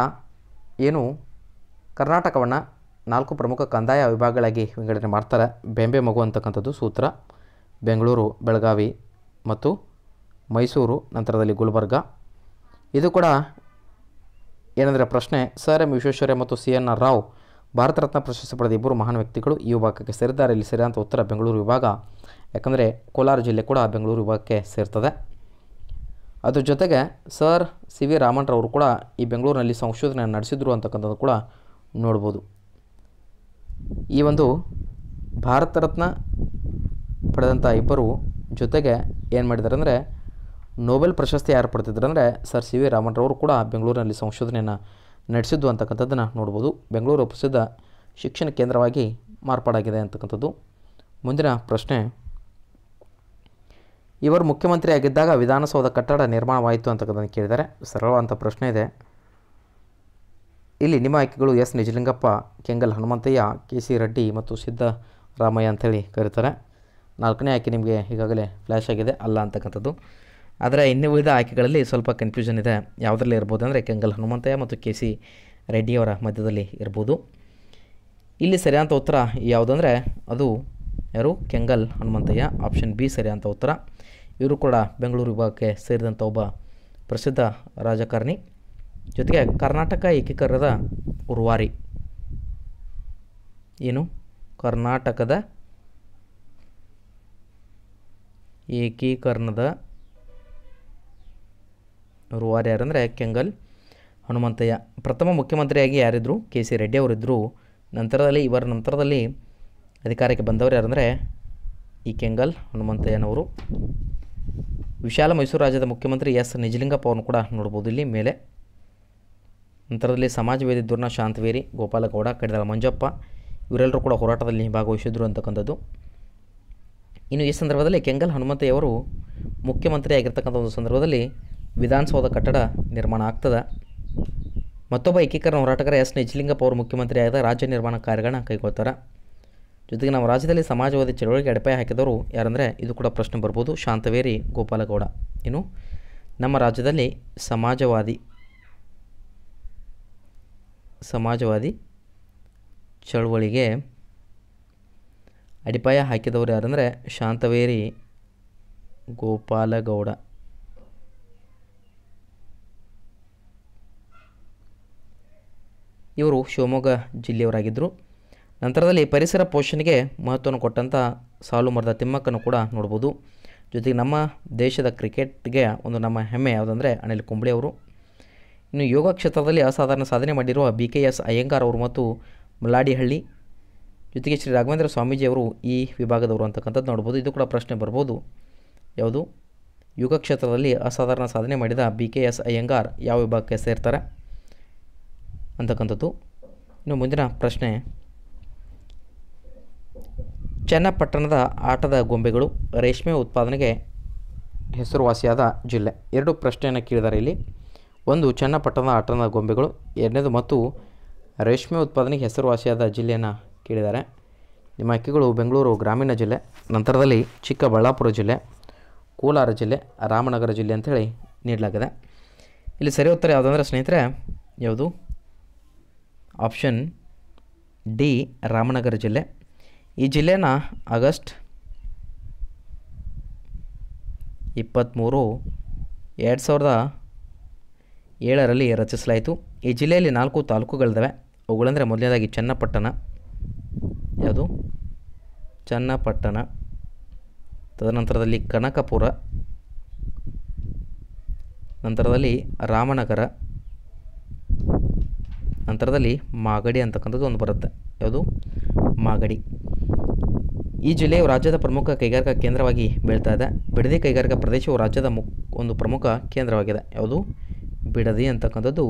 ಏನು ಕರ್ನಾಟಕವನ್ನು ನಾಲ್ಕು ಪ್ರಮುಖ ಕಂದಾಯ ವಿಭಾಗಗಳಾಗಿ ವಿಂಗಡಣೆ ಮಾಡ್ತಾರೆ ಬೆಂಬೆ ಮಗು ಅಂತಕ್ಕಂಥದ್ದು ಸೂತ್ರ ಬೆಂಗಳೂರು ಬೆಳಗಾವಿ ಮತ್ತು ಮೈಸೂರು ನಂತರದಲ್ಲಿ ಗುಲ್ಬರ್ಗ ಇದು ಕೂಡ ಏನಂದರೆ ಪ್ರಶ್ನೆ ಸರ್ ಎಂ ವಿಶ್ವೇಶ್ವರ್ಯ ಮತ್ತು C N R Rao Bharat Ratna ಪ್ರಶಸ್ತಿ ಪಡೆದ ಇಬ್ಬರು ಮಹಾನ್ ವ್ಯಕ್ತಿಗಳು ಈ ವಿಭಾಗಕ್ಕೆ ಸೇರಿದ್ದಾರೆ ಇಲ್ಲಿ ಸರಿಯಾದ ಉತ್ತರ ಬೆಂಗಳೂರು ವಿಭಾಗ ಯಾಕಂದರೆ ಕೋಲಾರ ಜಿಲ್ಲೆ ಕೂಡ ಬೆಂಗಳೂರು ವಿಭಾಗಕ್ಕೆ ಸೇರ್ತದೆ ಅದ್ರ ಜೊತೆಗೆ ಸರ್ ಸಿ ವಿ ರಾಮನ್ ಕೂಡ ಈ ಬೆಂಗಳೂರಿನಲ್ಲಿ ಸಂಶೋಧನೆ ನಡೆಸಿದ್ರು ಅಂತಕ್ಕಂಥದ್ದು ಕೂಡ ನೋಡ್ಬೋದು ಈ ಒಂದು ಭಾರತ ರತ್ನ ಪಡೆದಂಥ ಇಬ್ಬರು ಜೊತೆಗೆ ಏನು ಮಾಡಿದ್ದಾರೆ ಅಂದರೆ ನೋಬೆಲ್ ಪ್ರಶಸ್ತಿ ಯಾರು ಪಡ್ತಿದ್ರು ಅಂದರೆ ಸರ್ ಸಿ ವಿ ರಾಮನ್ರವರು ಕೂಡ ಬೆಂಗಳೂರಿನಲ್ಲಿ ಸಂಶೋಧನೆಯನ್ನು ನಡೆಸಿದ್ದು ಅಂತಕ್ಕಂಥದ್ದನ್ನು ನೋಡ್ಬೋದು ಬೆಂಗಳೂರು ಪ್ರಸಿದ್ಧ ಶಿಕ್ಷಣ ಕೇಂದ್ರವಾಗಿ ಮಾರ್ಪಾಡಾಗಿದೆ ಅಂತಕ್ಕಂಥದ್ದು ಮುಂದಿನ ಪ್ರಶ್ನೆ ಇವರು ಮುಖ್ಯಮಂತ್ರಿ ಆಗಿದ್ದಾಗ ವಿಧಾನಸೌಧ ಕಟ್ಟಡ ನಿರ್ಮಾಣವಾಯಿತು ಅಂತಕ್ಕಂಥದ್ದನ್ನು ಕೇಳಿದ್ದಾರೆ ಸರಳವಾದಂಥ ಪ್ರಶ್ನೆ ಇದೆ ಇಲ್ಲಿ ನಿಮ್ಮ ಆಯ್ಕೆಗಳು S Nijalingappa Kengal Hanumanthaiah K C Reddy ಮತ್ತು ಸಿದ್ದರಾಮಯ್ಯ ಅಂಥೇಳಿ ಕರೀತಾರೆ ನಾಲ್ಕನೇ ಆಯ್ಕೆ ನಿಮಗೆ ಈಗಾಗಲೇ ಫ್ಲ್ಯಾಶ್ ಆಗಿದೆ ಅಲ್ಲ ಅಂತಕ್ಕಂಥದ್ದು ಆದರೆ ಇನ್ನು ಉಳಿದ ಆಯ್ಕೆಗಳಲ್ಲಿ ಸ್ವಲ್ಪ ಕನ್ಫ್ಯೂಷನ್ ಇದೆ ಯಾವುದರಲ್ಲಿ ಇರ್ಬೋದು ಅಂದರೆ ಕೆಂಗಲ್ ಹನುಮಂತಯ್ಯ ಮತ್ತು ಕೆ ಸಿ ರೆಡ್ಡಿಯವರ ಮಧ್ಯದಲ್ಲಿ ಇರ್ಬೋದು ಇಲ್ಲಿ ಸರಿಯಾದಂಥ ಉತ್ತರ ಯಾವುದಂದರೆ ಅದು ಯಾರು ಕೆಂಗಲ್ ಹನುಮಂತಯ್ಯ ಆಪ್ಷನ್ ಬಿ ಸರಿಯಾದಂಥ ಉತ್ತರ ಇವರು ಕೂಡ ಬೆಂಗಳೂರು ವಿಭಾಗಕ್ಕೆ ಸೇರಿದಂಥ ಒಬ್ಬ ಪ್ರಸಿದ್ಧ ರಾಜಕಾರಣಿ ಜೊತೆಗೆ ಕರ್ನಾಟಕ ಏಕೀಕರಣದ ಉರ್ವಾರಿ ಏನು ಕರ್ನಾಟಕದ ಏಕೀಕರಣದ ಉರುವಾರಿ ಯಾರಂದರೆ ಕೆಂಗಲ್ ಹನುಮಂತಯ್ಯ ಪ್ರಥಮ ಮುಖ್ಯಮಂತ್ರಿಯಾಗಿ ಯಾರಿದ್ದರು ಕೆ ಸಿ ರೆಡ್ಡಿ ಅವರಿದ್ದರು ನಂತರದಲ್ಲಿ ಇವರ ನಂತರದಲ್ಲಿ ಅಧಿಕಾರಕ್ಕೆ ಬಂದವರು ಯಾರಂದರೆ ಈ ಕೆಂಗಲ್ ಹನುಮಂತಯ್ಯನವರು ವಿಶಾಲ ಮೈಸೂರು ರಾಜ್ಯದ ಮುಖ್ಯಮಂತ್ರಿ ಎಸ್ ನಿಜಲಿಂಗಪ್ಪ ಅವರನ್ನು ಕೂಡ ನೋಡ್ಬೋದು ಇಲ್ಲಿ ಮೇಲೆ ನಂತರದಲ್ಲಿ ಸಮಾಜವೇದಿ ದುರ್ನ ಶಾಂತವೇರಿ ಗೋಪಾಲಗೌಡ ಕಡಿದಾಳ ಮಂಜಪ್ಪ ಇವರೆಲ್ಲರೂ ಕೂಡ ಹೋರಾಟದಲ್ಲಿ ಭಾಗವಹಿಸಿದ್ರು ಅಂತಕ್ಕಂಥದ್ದು ಇನ್ನು ಈ ಸಂದರ್ಭದಲ್ಲಿ ಕೆಂಗಲ್ ಹನುಮಂತಯ್ಯವರು ಮುಖ್ಯಮಂತ್ರಿಯಾಗಿರ್ತಕ್ಕಂಥ ಒಂದು ಸಂದರ್ಭದಲ್ಲಿ ವಿಧಾನಸೌಧ ಕಟ್ಟಡ ನಿರ್ಮಾಣ ಆಗ್ತದೆ ಮತ್ತೊಬ್ಬ ಏಕೀಕರಣ ಹೋರಾಟಗಾರ ಎಸ್ ನಿಜಲಿಂಗಪ್ಪ ಅವರು ಮುಖ್ಯಮಂತ್ರಿ ರಾಜ್ಯ ನಿರ್ಮಾಣ ಕಾರ್ಯಗಳನ್ನು ಕೈಗೊಳ್ತಾರೆ ಜೊತೆಗೆ ನಮ್ಮ ರಾಜ್ಯದಲ್ಲಿ ಸಮಾಜವಾದಿ ಚಳವಳಿಗೆ ಅಡಿಪಾಯ ಹಾಕಿದವರು ಯಾರಂದರೆ ಇದು ಕೂಡ ಪ್ರಶ್ನೆ ಬರ್ಬೋದು ಶಾಂತವೇರಿ ಗೋಪಾಲಗೌಡ ಇನ್ನು ನಮ್ಮ ರಾಜ್ಯದಲ್ಲಿ ಸಮಾಜವಾದಿ ಸಮಾಜವಾದಿ ಚಳುವಳಿಗೆ ಅಡಿಪಾಯ ಹಾಕಿದವರು ಯಾರಂದರೆ ಶಾಂತವೇರಿ ಗೋಪಾಲಗೌಡ ಇವರು ಶಿವಮೊಗ್ಗ ಜಿಲ್ಲೆಯವರಾಗಿದ್ದರು ನಂತರದಲ್ಲಿ ಪರಿಸರ ಪೋಷಣೆಗೆ ಮಹತ್ವವನ್ನು ಕೊಟ್ಟಂಥ ಸಾಲು ಮರದ ತಿಮ್ಮಕ್ಕನ್ನು ಕೂಡ ನೋಡ್ಬೋದು ಜೊತೆಗೆ ನಮ್ಮ ದೇಶದ ಕ್ರಿಕೆಟ್ಗೆ ಒಂದು ನಮ್ಮ ಹೆಮ್ಮೆ ಯಾವುದಂದರೆ ಅನಿಲ್ ಕುಂಬ್ಳೆ ಅವರು ಇನ್ನು ಯೋಗ ಕ್ಷೇತ್ರದಲ್ಲಿ ಅಸಾಧಾರಣ ಸಾಧನೆ ಮಾಡಿರುವ ಬಿ ಕೆ ಎಸ್ ಅಯ್ಯಂಗಾರ್ ಅವರು ಮತ್ತು ಮಲ್ಲಾಡಿಹಳ್ಳಿ ಜೊತೆಗೆ ಶ್ರೀ ರಾಘವೇಂದ್ರ ಸ್ವಾಮೀಜಿಯವರು ಈ ವಿಭಾಗದವರು ಅಂತಕ್ಕಂಥದ್ದು ನೋಡ್ಬೋದು ಇದು ಕೂಡ ಪ್ರಶ್ನೆ ಬರ್ಬೋದು ಯಾವುದು ಯೋಗ ಕ್ಷೇತ್ರದಲ್ಲಿ ಅಸಾಧಾರಣ ಸಾಧನೆ ಮಾಡಿದ ಬಿ ಕೆ ಎಸ್ ಅಯ್ಯಂಗಾರ್ ಯಾವ ವಿಭಾಗಕ್ಕೆ ಸೇರ್ತಾರೆ ಅಂತಕ್ಕಂಥದ್ದು ಇನ್ನು ಮುಂದಿನ ಪ್ರಶ್ನೆ ಚನ್ನಪಟ್ಟಣದ ಆಟದ ಗೊಂಬೆಗಳು ರೇಷ್ಮೆ ಉತ್ಪಾದನೆಗೆ ಹೆಸರುವಾಸಿಯಾದ ಜಿಲ್ಲೆ ಎರಡು ಪ್ರಶ್ನೆಯನ್ನು ಕೇಳಿದ್ದಾರೆ ಇಲ್ಲಿ ಒಂದು ಚನ್ನಪಟ್ಟಣ ಆಟದ ಗೊಂಬೆಗಳು ಎರಡನೇದು ಮತ್ತು ರೇಷ್ಮೆ ಉತ್ಪಾದನೆಗೆ ಹೆಸರುವಾಸಿಯಾದ ಜಿಲ್ಲೆಯನ್ನು ಕೇಳಿದ್ದಾರೆ ನಿಮ್ಮ ಅಕ್ಕಿಗಳು ಬೆಂಗಳೂರು ಗ್ರಾಮೀಣ ಜಿಲ್ಲೆ ನಂತರದಲ್ಲಿ ಚಿಕ್ಕಬಳ್ಳಾಪುರ ಜಿಲ್ಲೆ ಕೋಲಾರ ಜಿಲ್ಲೆ ರಾಮನಗರ ಜಿಲ್ಲೆ ಅಂಥೇಳಿ ನೀಡಲಾಗಿದೆ ಇಲ್ಲಿ ಸರಿ ಉತ್ತರ ಯಾವುದಂದ್ರೆ ಸ್ನೇಹಿತರೆ ಯಾವುದು ಆಪ್ಷನ್ ಡಿ ರಾಮನಗರ ಜಿಲ್ಲೆ ಈ ಜಿಲ್ಲೆನ ಆಗಸ್ಟ್ ಇಪ್ಪತ್ತ್ಮೂರು ಎರಡು ಸಾವಿರದ ಏಳರಲ್ಲಿ ರಚಿಸಲಾಯಿತು ಈ ಜಿಲ್ಲೆಯಲ್ಲಿ ನಾಲ್ಕು ತಾಲೂಕುಗಳಿದ್ದಾವೆ ಅವುಗಳಂದರೆ ಮೊದಲನೇದಾಗಿ ಚನ್ನಪಟ್ಟಣ ಯಾವುದು ಚನ್ನಪಟ್ಟಣ ತದನಂತರದಲ್ಲಿ ಕನಕಪುರ ನಂತರದಲ್ಲಿ ರಾಮನಗರ ನಂತರದಲ್ಲಿ ಮಾಗಡಿ ಅಂತಕ್ಕಂಥದ್ದು ಒಂದು ಬರುತ್ತೆ ಯಾವುದು ಮಾಗಡಿ ಈ ಜಿಲ್ಲೆಯು ರಾಜ್ಯದ ಪ್ರಮುಖ ಕೈಗಾರಿಕಾ ಕೇಂದ್ರವಾಗಿ ಬೆಳೀತಾ ಇದೆ ಬಿಡದಿ ಕೈಗಾರಿಕಾ ಪ್ರದೇಶವು ರಾಜ್ಯದ ಮುಖ್ ಒಂದು ಪ್ರಮುಖ ಕೇಂದ್ರವಾಗಿದೆ ಯಾವುದು ಬಿಡದಿ ಅಂತಕ್ಕಂಥದ್ದು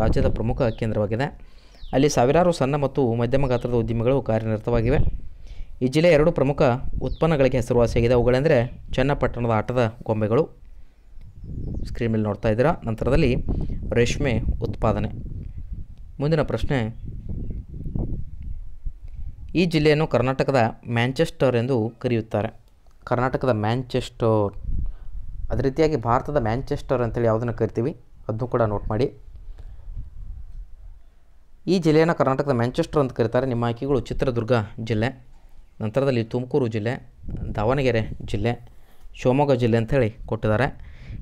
ರಾಜ್ಯದ ಪ್ರಮುಖ ಕೇಂದ್ರವಾಗಿದೆ ಅಲ್ಲಿ ಸಾವಿರಾರು ಸಣ್ಣ ಮತ್ತು ಮಧ್ಯಮ ಗಾತ್ರದ ಉದ್ಯಮಗಳು ಕಾರ್ಯನಿರತವಾಗಿವೆ ಈ ಜಿಲ್ಲೆಯ ಎರಡು ಪ್ರಮುಖ ಉತ್ಪನ್ನಗಳಿಗೆ ಹೆಸರುವಾಸಿಯಾಗಿದೆ ಅವುಗಳೆಂದರೆ ಚನ್ನಪಟ್ಟಣದ ಆಟದ ಗೊಂಬೆಗಳು ಸ್ಕ್ರೀನ್ ಮೇಲೆ ನೋಡ್ತಾ ಇದ್ದೀರಾ ನಂತರದಲ್ಲಿ ರೇಷ್ಮೆ ಉತ್ಪಾದನೆ ಮುಂದಿನ ಪ್ರಶ್ನೆ ಈ ಜಿಲ್ಲೆಯನ್ನು ಕರ್ನಾಟಕದ ಮ್ಯಾಂಚೆಸ್ಟರ್ ಎಂದು ಕರೆಯುತ್ತಾರೆ ಕರ್ನಾಟಕದ ಮ್ಯಾಂಚೆಸ್ಟರ್ ಅದೇ ರೀತಿಯಾಗಿ ಭಾರತದ ಮ್ಯಾಂಚೆಸ್ಟರ್ ಅಂತೇಳಿ ಯಾವುದನ್ನು ಕರಿತೀವಿ ಅದನ್ನು ಕೂಡ ನೋಟ್ ಮಾಡಿ ಈ ಜಿಲ್ಲೆಯನ್ನು ಕರ್ನಾಟಕದ ಮ್ಯಾಂಚೆಸ್ಟರ್ ಅಂತ ಕರೀತಾರೆ ನಿಮ್ಮ ಆಯ್ಕೆಗಳು ಚಿತ್ರದುರ್ಗ ಜಿಲ್ಲೆ ನಂತರದಲ್ಲಿ ತುಮಕೂರು ಜಿಲ್ಲೆ ದಾವಣಗೆರೆ ಜಿಲ್ಲೆ ಶಿವಮೊಗ್ಗ ಜಿಲ್ಲೆ ಅಂಥೇಳಿ ಕೊಟ್ಟಿದ್ದಾರೆ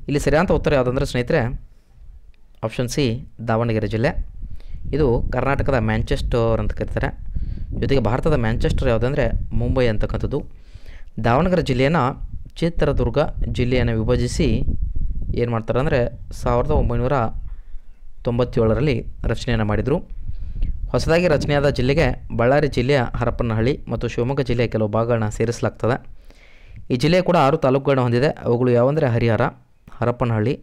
ಇಲ್ಲಿ ಸರಿಯಾದ ಉತ್ತರ ಯಾವುದಂದರೆ ಸ್ನೇಹಿತರೆ ಆಪ್ಷನ್ ಸಿ ದಾವಣಗೆರೆ ಜಿಲ್ಲೆ ಇದು ಕರ್ನಾಟಕದ ಮ್ಯಾಂಚೆಸ್ಟರ್ ಅಂತ ಕರೀತಾರೆ ಜೊತೆಗೆ ಭಾರತದ ಮ್ಯಾಂಚೆಸ್ಟರ್ ಯಾವುದಂದರೆ ಮುಂಬೈ ಅಂತಕ್ಕಂಥದ್ದು ದಾವಣಗೆರೆ ಜಿಲ್ಲೆಯನ್ನು ಚಿತ್ರದುರ್ಗ ಜಿಲ್ಲೆಯನ್ನು ವಿಭಜಿಸಿ ಏನು ಮಾಡ್ತಾರೆ ಅಂದರೆ ಸಾವಿರದ ಒಂಬೈನೂರ ತೊಂಬತ್ತೇಳರಲ್ಲಿ ರಚನೆಯನ್ನು ಮಾಡಿದರು ಹೊಸದಾಗಿ ರಚನೆಯಾದ ಜಿಲ್ಲೆಗೆ ಬಳ್ಳಾರಿ ಜಿಲ್ಲೆಯ ಹರಪನಹಳ್ಳಿ ಮತ್ತು ಶಿವಮೊಗ್ಗ ಜಿಲ್ಲೆಯ ಕೆಲವು ಭಾಗಗಳನ್ನು ಸೇರಿಸಲಾಗ್ತದೆ ಈ ಜಿಲ್ಲೆ ಕೂಡ ಆರು ತಾಲೂಕುಗಳನ್ನ ಹೊಂದಿದೆ ಅವುಗಳು ಯಾವಂದರೆ ಹರಿಹರ ಹರಪನಹಳ್ಳಿ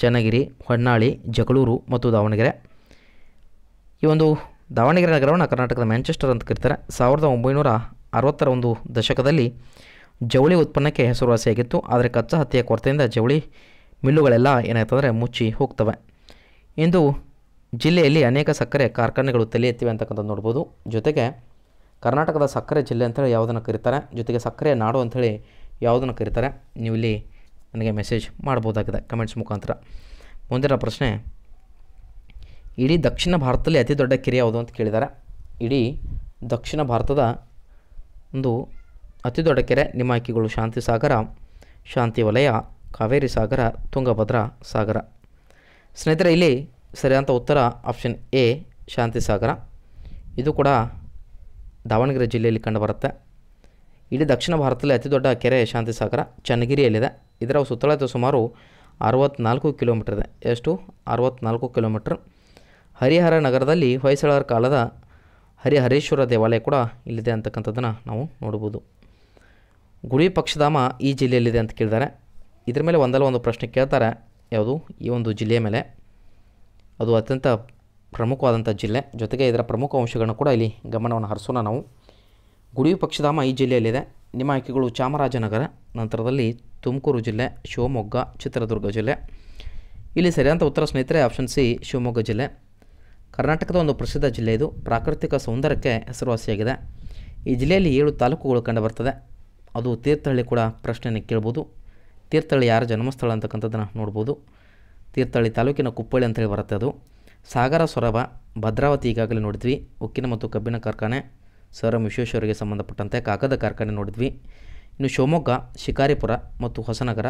ಚನ್ನಗಿರಿ ಹೊನ್ನಾಳಿ ಜಗಳೂರು ಮತ್ತು ದಾವಣಗೆರೆ ಈ ಒಂದು ದಾವಣಗೆರೆ ನಗರವನ್ನು ಕರ್ನಾಟಕದ ಮ್ಯಾಂಚೆಸ್ಟರ್ ಅಂತ ಕರೀತಾರೆ ಸಾವಿರದ ಒಂಬೈನೂರ ಅರವತ್ತರ ಒಂದು ದಶಕದಲ್ಲಿ ಜವಳಿ ಉತ್ಪನ್ನಕ್ಕೆ ಹೆಸರುವಾಸಿಯಾಗಿತ್ತು ಆದರೆ ಕಚ್ಚಾ ಹತ್ತಿಯ ಕೊರತೆಯಿಂದ ಜವಳಿ ಮಿಲ್ಲುಗಳೆಲ್ಲ ಏನಾಯ್ತಂದರೆ ಮುಚ್ಚಿ ಹೋಗ್ತವೆ ಇಂದು ಜಿಲ್ಲೆಯಲ್ಲಿ ಅನೇಕ ಸಕ್ಕರೆ ಕಾರ್ಖಾನೆಗಳು ತಲೆ ಎತ್ತಿವೆ ಅಂತಕ್ಕಂಥದ್ದು ನೋಡ್ಬೋದು ಜೊತೆಗೆ ಕರ್ನಾಟಕದ ಸಕ್ಕರೆ ಜಿಲ್ಲೆ ಅಂತೇಳಿ ಯಾವುದನ್ನು ಕರೀತಾರೆ ಜೊತೆಗೆ ಸಕ್ಕರೆ ನಾಡು ಅಂಥೇಳಿ ಯಾವುದನ್ನು ಕರೀತಾರೆ ನೀವು ಇಲ್ಲಿ ನನಗೆ ಮೆಸೇಜ್ ಮಾಡ್ಬೋದಾಗಿದೆ ಕಮೆಂಟ್ಸ್ ಮುಖಾಂತರ ಮುಂದಿನ ಪ್ರಶ್ನೆ ಇಡೀ ದಕ್ಷಿಣ ಭಾರತದಲ್ಲಿ ಅತಿ ದೊಡ್ಡ ಕೆರೆ ಯಾವುದು ಅಂತ ಕೇಳಿದ್ದಾರೆ ಇಡೀ ದಕ್ಷಿಣ ಭಾರತದ ಒಂದು ಅತಿದೊಡ್ಡ ಕೆರೆ ನಿಮಾಕಿಗಳು ಶಾಂತಿ ಸಾಗರ ಶಾಂತಿ ವಲಯ ಕಾವೇರಿ ಸಾಗರ ತುಂಗಭದ್ರಾ ಸಾಗರ ಸ್ನೇಹಿತರೆ ಇಲ್ಲಿ ಸರಿಯಾದ ಉತ್ತರ ಆಪ್ಷನ್ ಎ ಶಾಂತಿ ಸಾಗರ ಇದು ಕೂಡ ದಾವಣಗೆರೆ ಜಿಲ್ಲೆಯಲ್ಲಿ ಕಂಡುಬರುತ್ತೆ ಇಡೀ ದಕ್ಷಿಣ ಭಾರತದಲ್ಲಿ ಅತಿ ದೊಡ್ಡ ಕೆರೆ ಶಾಂತಿ ಸಾಗರ ಚನ್ನಗಿರಿಯಲ್ಲಿದೆ ಇದರ ಸುತ್ತಳತೆ ಸುಮಾರು ಅರವತ್ತ್ನಾಲ್ಕು ಕಿಲೋಮೀಟರ್ ಇದೆ ಎಷ್ಟು ಅರವತ್ತ್ನಾಲ್ಕು ಕಿಲೋಮೀಟ್ರ್ ಹರಿಹರ ನಗರದಲ್ಲಿ ಹೊಯ್ಸಳರ ಕಾಲದ ಹರಿಹರೇಶ್ವರ ದೇವಾಲಯ ಕೂಡ ಇಲ್ಲಿದೆ ಅಂತಕ್ಕಂಥದ್ದನ್ನು ನಾವು ನೋಡ್ಬೋದು ಗುಡಿ ಪಕ್ಷಧಾಮ ಈ ಜಿಲ್ಲೆಯಲ್ಲಿದೆ ಅಂತ ಕೇಳಿದ್ದಾರೆ ಇದರ ಮೇಲೆ ಒಂದಲ್ಲ ಒಂದು ಪ್ರಶ್ನೆ ಕೇಳ್ತಾರೆ ಯಾವುದು ಈ ಒಂದು ಜಿಲ್ಲೆಯ ಮೇಲೆ ಅದು ಅತ್ಯಂತ ಪ್ರಮುಖವಾದಂಥ ಜಿಲ್ಲೆ ಜೊತೆಗೆ ಇದರ ಪ್ರಮುಖ ಅಂಶಗಳನ್ನು ಕೂಡ ಇಲ್ಲಿ ಗಮನವನ್ನು ಹರಿಸೋಣ ನಾವು ಗುಡಿ ಪಕ್ಷಧಾಮ ಈ ಜಿಲ್ಲೆಯಲ್ಲಿದೆ ನಿಮ್ಮ ಆಯ್ಕೆಗಳು ಚಾಮರಾಜನಗರ ನಂತರದಲ್ಲಿ ತುಮಕೂರು ಜಿಲ್ಲೆ ಶಿವಮೊಗ್ಗ ಚಿತ್ರದುರ್ಗ ಜಿಲ್ಲೆ ಇಲ್ಲಿ ಸರಿಯಾದಂಥ ಉತ್ತರ ಸ್ನೇಹಿತರೆ ಆಪ್ಷನ್ ಸಿ ಶಿವಮೊಗ್ಗ ಜಿಲ್ಲೆ ಕರ್ನಾಟಕದ ಒಂದು ಪ್ರಸಿದ್ಧ ಜಿಲ್ಲೆ ಇದು ಪ್ರಾಕೃತಿಕ ಸೌಂದರ್ಯಕ್ಕೆ ಹೆಸರುವಾಸಿಯಾಗಿದೆ ಈ ಜಿಲ್ಲೆಯಲ್ಲಿ ಏಳು ತಾಲೂಕುಗಳು ಕಂಡುಬರ್ತದೆ ಅದು ತೀರ್ಥಹಳ್ಳಿ ಕೂಡ ಪ್ರಶ್ನೆಯನ್ನು ಕೇಳ್ಬೋದು ತೀರ್ಥಹಳ್ಳಿ ಯಾರ ಜನ್ಮಸ್ಥಳ ಅಂತಕ್ಕಂಥದ್ದನ್ನು ನೋಡ್ಬೋದು ತೀರ್ಥಹಳ್ಳಿ ತಾಲೂಕಿನ ಕುಪ್ಪಳ್ಳಿ ಅಂತೇಳಿ ಬರುತ್ತೆ ಅದು ಸಾಗರ ಸೊರಬ ಭದ್ರಾವತಿ ಈಗಾಗಲೇ ನೋಡಿದ್ವಿ ಉಕ್ಕಿನ ಮತ್ತು ಕಬ್ಬಿನ ಕಾರ್ಖಾನೆ ಸರ್ ಎಂ ವಿಶ್ವೇಶ್ವರಿಗೆ ಸಂಬಂಧಪಟ್ಟಂತೆ ಕಾಗದ ಕಾರ್ಖಾನೆ ನೋಡಿದ್ವಿ ಇನ್ನು ಶಿವಮೊಗ್ಗ ಶಿಕಾರಿಪುರ ಮತ್ತು ಹೊಸನಗರ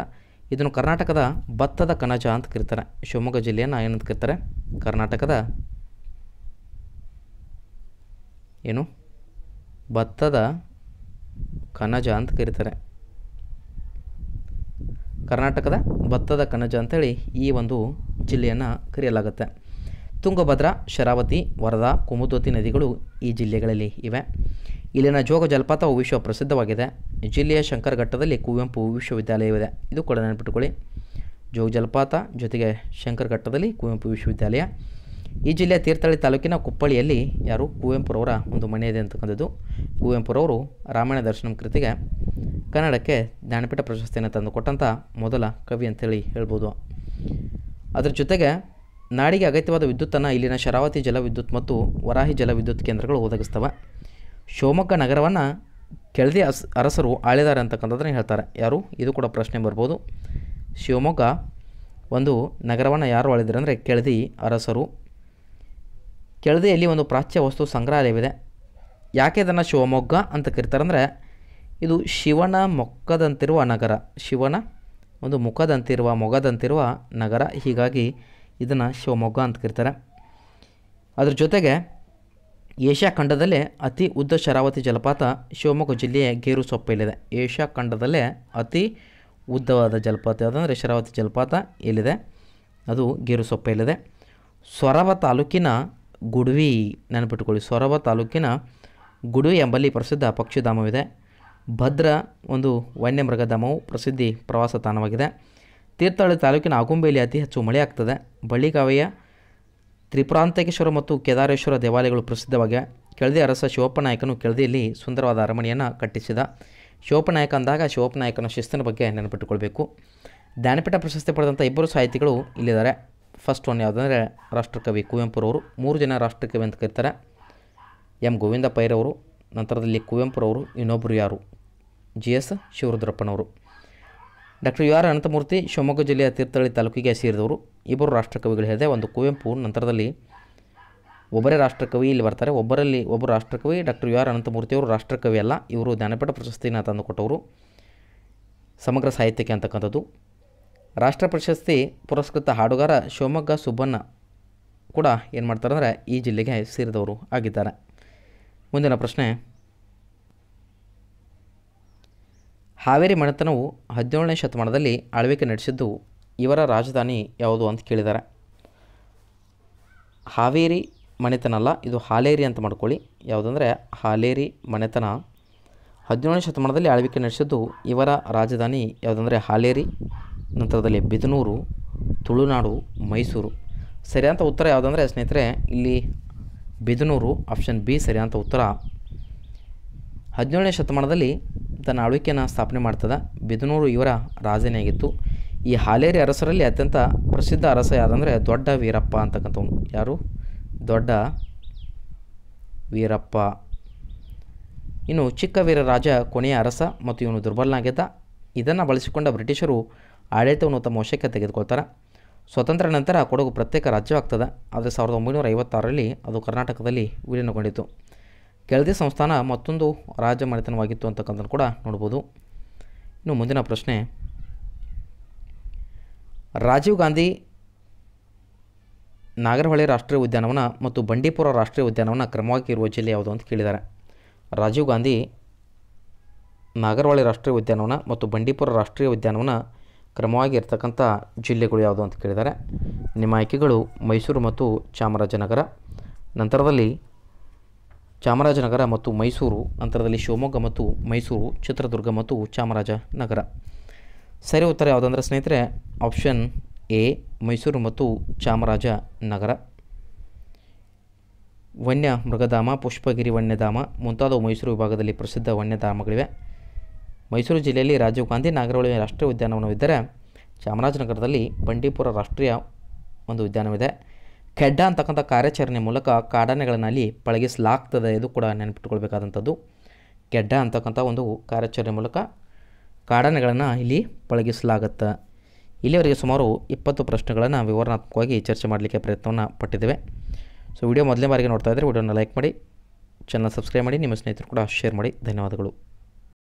ಇದನ್ನು ಕರ್ನಾಟಕದ ಭತ್ತದ ಕಣಜ ಅಂತ ಕರೀತಾರೆ ಶಿವಮೊಗ್ಗ ಜಿಲ್ಲೆಯನ್ನು ಏನಂತ ಕರೀತಾರೆ ಕರ್ನಾಟಕದ ಏನು ಭತ್ತದ ಕನಜ ಅಂತ ಕರೀತಾರೆ ಕರ್ನಾಟಕದ ಭತ್ತದ ಕನಜ ಅಂತೇಳಿ ಈ ಒಂದು ಜಿಲ್ಲೆಯನ್ನು ಕರೆಯಲಾಗುತ್ತೆ ತುಂಗಭದ್ರಾ ಶರಾವತಿ ವರದಾ ಕುಮುದೋತಿ ನದಿಗಳು ಈ ಜಿಲ್ಲೆಗಳಲ್ಲಿ ಇವೆ ಇಲ್ಲಿನ ಜೋಗ ಜಲಪಾತವು ವಿಶ್ವ ಪ್ರಸಿದ್ಧವಾಗಿದೆ ಜಿಲ್ಲೆಯ ಶಂಕರಘಟ್ಟದಲ್ಲಿ ಕುವೆಂಪು ವಿಶ್ವವಿದ್ಯಾಲಯವಿದೆ ಇದು ಕೂಡ ನೆನಪಿಟ್ಟುಕೊಳ್ಳಿ ಜೋಗ ಜಲಪಾತ ಜೊತೆಗೆ ಶಂಕರಘಟ್ಟದಲ್ಲಿ ಕುವೆಂಪು ವಿಶ್ವವಿದ್ಯಾಲಯ ಈ ಜಿಲ್ಲೆಯ ತೀರ್ಥಹಳ್ಳಿ ತಾಲೂಕಿನ ಕುಪ್ಪಳಿಯಲ್ಲಿ ಯಾರು ಕುವೆಂಪುರವರ ಒಂದು ಮನೆ ಇದೆ ಅಂತಕ್ಕಂಥದ್ದು ಕುವೆಂಪುರವರು ರಾಮಾಯಣ ದರ್ಶನಂ ಕೃತಿಗೆ ಕನ್ನಡಕ್ಕೆ ಜ್ಞಾನಪೀಠ ಪ್ರಶಸ್ತಿಯನ್ನು ತಂದು ಮೊದಲ ಕವಿ ಅಂತೇಳಿ ಹೇಳ್ಬೋದು ಅದರ ಜೊತೆಗೆ ನಾಡಿಗೆ ಅಗತ್ಯವಾದ ವಿದ್ಯುತ್ತನ್ನು ಇಲ್ಲಿನ ಶರಾವತಿ ಜಲವಿದ್ಯುತ್ ಮತ್ತು ವರಾಹಿ ಜಲವಿದ್ಯುತ್ ಕೇಂದ್ರಗಳು ಒದಗಿಸ್ತವೆ ಶಿವಮೊಗ್ಗ ನಗರವನ್ನು ಕೆಳದಿ ಅಸ್ ಅರಸರು ಆಳಿದ್ದಾರೆ ಅಂತಕ್ಕಂಥದ್ದನ್ನು ಹೇಳ್ತಾರೆ ಯಾರು ಇದು ಕೂಡ ಪ್ರಶ್ನೆ ಬರ್ಬೋದು ಶಿವಮೊಗ್ಗ ಒಂದು ನಗರವನ್ನು ಯಾರು ಆಳಿದ್ದಾರೆ ಅಂದರೆ ಕೆಳದಿ ಅರಸರು ಇಲ್ಲಿ ಒಂದು ಪ್ರಾಚ್ಯ ವಸ್ತು ಸಂಗ್ರಹಾಲಯವಿದೆ ಯಾಕೆ ಇದನ್ನು ಶಿವಮೊಗ್ಗ ಅಂತ ಕರೀತಾರೆ ಅಂದರೆ ಇದು ಶಿವನ ಮೊಕ್ಕದಂತಿರುವ ನಗರ ಶಿವನ ಒಂದು ಮುಖದಂತಿರುವ ಮೊಗದಂತಿರುವ ನಗರ ಹೀಗಾಗಿ ಇದನ್ನು ಶಿವಮೊಗ್ಗ ಅಂತ ಕರೀತಾರೆ ಅದರ ಜೊತೆಗೆ ಏಷ್ಯಾ ಖಂಡದಲ್ಲೇ ಅತಿ ಉದ್ದ ಶರಾವತಿ ಜಲಪಾತ ಶಿವಮೊಗ್ಗ ಜಿಲ್ಲೆಯ ಗೇರು ಸೊಪ್ಪಲ್ಲಿದೆ ಏಷ್ಯಾ ಖಂಡದಲ್ಲೇ ಅತಿ ಉದ್ದವಾದ ಜಲಪಾತ ಯಾವುದಂದರೆ ಶರಾವತಿ ಜಲಪಾತ ಎಲ್ಲಿದೆ ಅದು ಗೇರು ಸೊಪ್ಪೆಯಲ್ಲಿದೆ ಸೊರಬ ತಾಲೂಕಿನ ಗುಡವಿ ನೆನಪಿಟ್ಟುಕೊಳ್ಳಿ ಸೊರಬ ತಾಲೂಕಿನ ಗುಡುವಿ ಎಂಬಲ್ಲಿ ಪ್ರಸಿದ್ಧ ಪಕ್ಷಿಧಾಮವಿದೆ ಭದ್ರ ಒಂದು ವನ್ಯಮೃಗಧಾಮವು ಪ್ರಸಿದ್ಧಿ ಪ್ರವಾಸ ತಾಣವಾಗಿದೆ ತೀರ್ಥಹಳ್ಳಿ ತಾಲೂಕಿನ ಆಗುಂಬೆಯಲ್ಲಿ ಅತಿ ಹೆಚ್ಚು ಮಳೆಯಾಗ್ತದೆ ಬಳ್ಳಿಗಾವೆಯ ತ್ರಿಪುರಾಂತಕೇಶ್ವರ ಮತ್ತು ಕೇದಾರೇಶ್ವರ ದೇವಾಲಯಗಳು ಪ್ರಸಿದ್ಧವಾಗಿವೆ ಕೆಳದಿ ಅರಸ ಶಿವಪ್ಪನಾಯಕನು ಕೆಳದಿಯಲ್ಲಿ ಸುಂದರವಾದ ಅರಮನೆಯನ್ನು ಕಟ್ಟಿಸಿದ ಶಿವಪ್ಪನಾಯಕ ಅಂದಾಗ ಶಿವಪ್ಪನಾಯಕನ ಶಿಸ್ತಿನ ಬಗ್ಗೆ ನೆನಪಿಟ್ಟುಕೊಳ್ಬೇಕು ಜ್ಞಾನಪೀಠ ಪ್ರಶಸ್ತಿ ಪಡೆದಂಥ ಇಬ್ಬರು ಸಾಹಿತಿಗಳು ಇಲ್ಲಿದ್ದಾರೆ ಫಸ್ಟ್ ಒನ್ ಯಾವುದಂದ್ರೆ ರಾಷ್ಟ್ರಕವಿ ಕುವೆಂಪುರವರು ಮೂರು ಜನ ರಾಷ್ಟ್ರಕವಿ ಅಂತ ಕರೀತಾರೆ ಎಂ ಗೋವಿಂದ ಪೈರವರು ನಂತರದಲ್ಲಿ ಕುವೆಂಪುರವರು ಇನ್ನೊಬ್ಬರು ಯಾರು ಜಿ ಎಸ್ ಶಿವರುದ್ರಪ್ಪನವರು doctor U R Ananthamurthy Shivamogga ಜಿಲ್ಲೆಯ ತೀರ್ಥಹಳ್ಳಿ ತಾಲೂಕಿಗೆ ಸೇರಿದವರು ಇಬ್ಬರು ರಾಷ್ಟ್ರಕವಿಗಳು ಹೇಳಿದೆ ಒಂದು ಕುವೆಂಪು ನಂತರದಲ್ಲಿ ಒಬ್ಬರೇ ರಾಷ್ಟ್ರಕವಿ ಇಲ್ಲಿ ಬರ್ತಾರೆ ಒಬ್ಬರಲ್ಲಿ ಒಬ್ಬರು ರಾಷ್ಟ್ರಕವಿ ಡಾಕ್ಟರ್ ಯು ಆರ್ ಅನಂತಮೂರ್ತಿಯವರು ರಾಷ್ಟ್ರಕವಿ ಅಲ್ಲ ಇವರು ಜ್ಞಾನಪೀಠ ಪ್ರಶಸ್ತಿನ ತಂದುಕೊಟ್ಟವರು ಸಮಗ್ರ ಸಾಹಿತ್ಯಕ್ಕೆ ಅಂತಕ್ಕಂಥದ್ದು ರಾಷ್ಟ್ರ ಪ್ರಶಸ್ತಿ ಪುರಸ್ಕೃತ ಹಾಡುಗಾರ ಶಿವಮೊಗ್ಗ ಸುಬ್ಬಣ್ಣ ಕೂಡ ಏನು ಮಾಡ್ತಾರೆ ಅಂದರೆ ಈ ಜಿಲ್ಲೆಗೆ ಸೇರಿದವರು ಆಗಿದ್ದಾರೆ ಮುಂದಿನ ಪ್ರಶ್ನೆ ಹಾವೇರಿ ಮನೆತನವು ಹದಿನೇಳನೇ ಶತಮಾನದಲ್ಲಿ ಆಳ್ವಿಕೆ ನಡೆಸಿದ್ದು ಇವರ ರಾಜಧಾನಿ ಯಾವುದು ಅಂತ ಕೇಳಿದ್ದಾರೆ ಹಾವೇರಿ ಮನೆತನ ಅಲ್ಲ ಇದು ಹಾಲೇರಿ ಅಂತ ಮಾಡ್ಕೊಳ್ಳಿ ಯಾವುದಂದರೆ ಹಾಲೇರಿ ಮನೆತನ ಹದಿನೇಳನೇ ಶತಮಾನದಲ್ಲಿ ಆಳ್ವಿಕೆ ನಡೆಸಿದ್ದು ಇವರ ರಾಜಧಾನಿ ಯಾವುದಂದರೆ ಹಾಲೇರಿ ನಂತರದಲ್ಲಿ ಬಿದನೂರು ತುಳುನಾಡು ಮೈಸೂರು ಸರಿಯಾದಂಥ ಉತ್ತರ ಯಾವುದಂದರೆ ಸ್ನೇಹಿತರೆ ಇಲ್ಲಿ ಬಿದನೂರು ಆಪ್ಷನ್ ಬಿ ಸರಿಯಾದಂಥ ಉತ್ತರ ಹದಿನೇಳನೇ ಶತಮಾನದಲ್ಲಿ ತನ್ನ ಆಳ್ವಿಕೆಯನ್ನು ಸ್ಥಾಪನೆ ಮಾಡ್ತದ ಬಿದನೂರು ಇವರ ರಾಜನೇ ಆಗಿತ್ತು ಈ ಹಾಲೇರಿ ಅರಸರಲ್ಲಿ ಅತ್ಯಂತ ಪ್ರಸಿದ್ಧ ಅರಸ ಯಾರಂದರೆ ದೊಡ್ಡ ವೀರಪ್ಪ ಅಂತಕ್ಕಂಥವನು ಯಾರು ದೊಡ್ಡ ವೀರಪ್ಪ ಇನ್ನು ಚಿಕ್ಕ ವೀರ ರಾಜ ಕೊನೆಯ ಅರಸ ಮತ್ತು ಇವನು ದುರ್ಬಲನಾಗಿದ್ದ ಇದನ್ನು ಬಳಸಿಕೊಂಡ ಬ್ರಿಟಿಷರು ಆಡಳಿತವನ್ನು ತಮ್ಮ ವಶಕ್ಕೆ ತೆಗೆದುಕೊಳ್ತಾರೆ ಸ್ವತಂತ್ರ ನಂತರ ಕೊಡಗು ಪ್ರತ್ಯೇಕ ರಾಜ್ಯವಾಗ್ತದೆ ಆದರೆ ಸಾವಿರದ ಒಂಬೈನೂರ ಐವತ್ತಾರರಲ್ಲಿ ಅದು ಕರ್ನಾಟಕದಲ್ಲಿ ವಿಲೀನಗೊಂಡಿತು ಕೆಳದಿ ಸಂಸ್ಥಾನ ಮತ್ತೊಂದು ರಾಜ್ಯ ಮನೆತನವಾಗಿತ್ತು ಅಂತಕ್ಕಂಥದ್ದು ಕೂಡ ನೋಡ್ಬೋದು ಇನ್ನು ಮುಂದಿನ ಪ್ರಶ್ನೆ ರಾಜೀವ್ ಗಾಂಧಿ ನಾಗರಹೊಳೆ ರಾಷ್ಟ್ರೀಯ ಉದ್ಯಾನವನ ಮತ್ತು ಬಂಡೀಪುರ ರಾಷ್ಟ್ರೀಯ ಉದ್ಯಾನವನ ಕ್ರಮವಾಗಿ ಇರುವ ಜಿಲ್ಲೆ ಯಾವುದು ಅಂತ ಕೇಳಿದ್ದಾರೆ ರಾಜೀವ್ ಗಾಂಧಿ ನಾಗರಹೊಳೆ ರಾಷ್ಟ್ರೀಯ ಉದ್ಯಾನವನ ಮತ್ತು ಬಂಡೀಪುರ ರಾಷ್ಟ್ರೀಯ ಉದ್ಯಾನವನ ಕ್ರಮವಾಗಿ ಇರ್ತಕ್ಕಂಥ ಜಿಲ್ಲೆಗಳು ಯಾವುದು ಅಂತ ಕೇಳಿದ್ದಾರೆ ನಿಮ್ಮ ಆಯ್ಕೆಗಳು ಮೈಸೂರು ಮತ್ತು ಚಾಮರಾಜನಗರ ನಂತರದಲ್ಲಿ ಚಾಮರಾಜನಗರ ಮತ್ತು ಮೈಸೂರು ನಂತರದಲ್ಲಿ ಶಿವಮೊಗ್ಗ ಮತ್ತು ಮೈಸೂರು ಚಿತ್ರದುರ್ಗ ಮತ್ತು ಚಾಮರಾಜನಗರ ಸರಿ ಉತ್ತರ ಯಾವುದಂದ್ರೆ ಸ್ನೇಹಿತರೆ ಆಪ್ಷನ್ ಎ ಮೈಸೂರು ಮತ್ತು ಚಾಮರಾಜನಗರ ವನ್ಯ ಮೃಗಧಾಮ ಪುಷ್ಪಗಿರಿ ವನ್ಯಧಾಮ ಮುಂತಾದವು ಮೈಸೂರು ವಿಭಾಗದಲ್ಲಿ ಪ್ರಸಿದ್ಧ ವನ್ಯಧಾಮಗಳಿವೆ ಮೈಸೂರು ಜಿಲ್ಲೆಯಲ್ಲಿ ರಾಜೀವ್ ಗಾಂಧಿ ನಾಗರಹೊಳೆ ರಾಷ್ಟ್ರೀಯ ಉದ್ಯಾನವನವಿದ್ದರೆ ಚಾಮರಾಜನಗರದಲ್ಲಿ ಬಂಡೀಪುರ ರಾಷ್ಟ್ರೀಯ ಒಂದು ಉದ್ಯಾನವಿದೆ ಕೆಡ್ಡ ಅಂತಕ್ಕಂಥ ಕಾರ್ಯಾಚರಣೆ ಮೂಲಕ ಕಾಡಾನೆಗಳನ್ನು ಅಲ್ಲಿ ಪಳಗಿಸಲಾಗ್ತದೆ ಇದು ಕೂಡ ನೆನಪಿಟ್ಕೊಳ್ಬೇಕಾದಂಥದ್ದು ಗೆಡ್ಡ ಅಂತಕ್ಕಂಥ ಒಂದು ಕಾರ್ಯಾಚರಣೆ ಮೂಲಕ ಕಾಡಾನೆಗಳನ್ನು ಇಲ್ಲಿ ಪಳಗಿಸಲಾಗುತ್ತೆ ಇಲ್ಲಿವರೆಗೆ ಸುಮಾರು ಇಪ್ಪತ್ತು ಪ್ರಶ್ನೆಗಳನ್ನು ವಿವರಣಾತ್ಮಕವಾಗಿ ಚರ್ಚೆ ಮಾಡಲಿಕ್ಕೆ ಪ್ರಯತ್ನವನ್ನು ಪಟ್ಟಿದ್ದೇವೆ ಸೊ ವಿಡಿಯೋ ಮೊದಲನೇ ಬಾರಿಗೆ ನೋಡ್ತಾ ಇದ್ದರೆ ವಿಡಿಯೋನ ಲೈಕ್ ಮಾಡಿ ಚಾನಲ್ ಸಬ್ಸ್ಕ್ರೈಬ್ ಮಾಡಿ ನಿಮ್ಮ ಸ್ನೇಹಿತರು ಕೂಡ ಶೇರ್ ಮಾಡಿ ಧನ್ಯವಾದಗಳು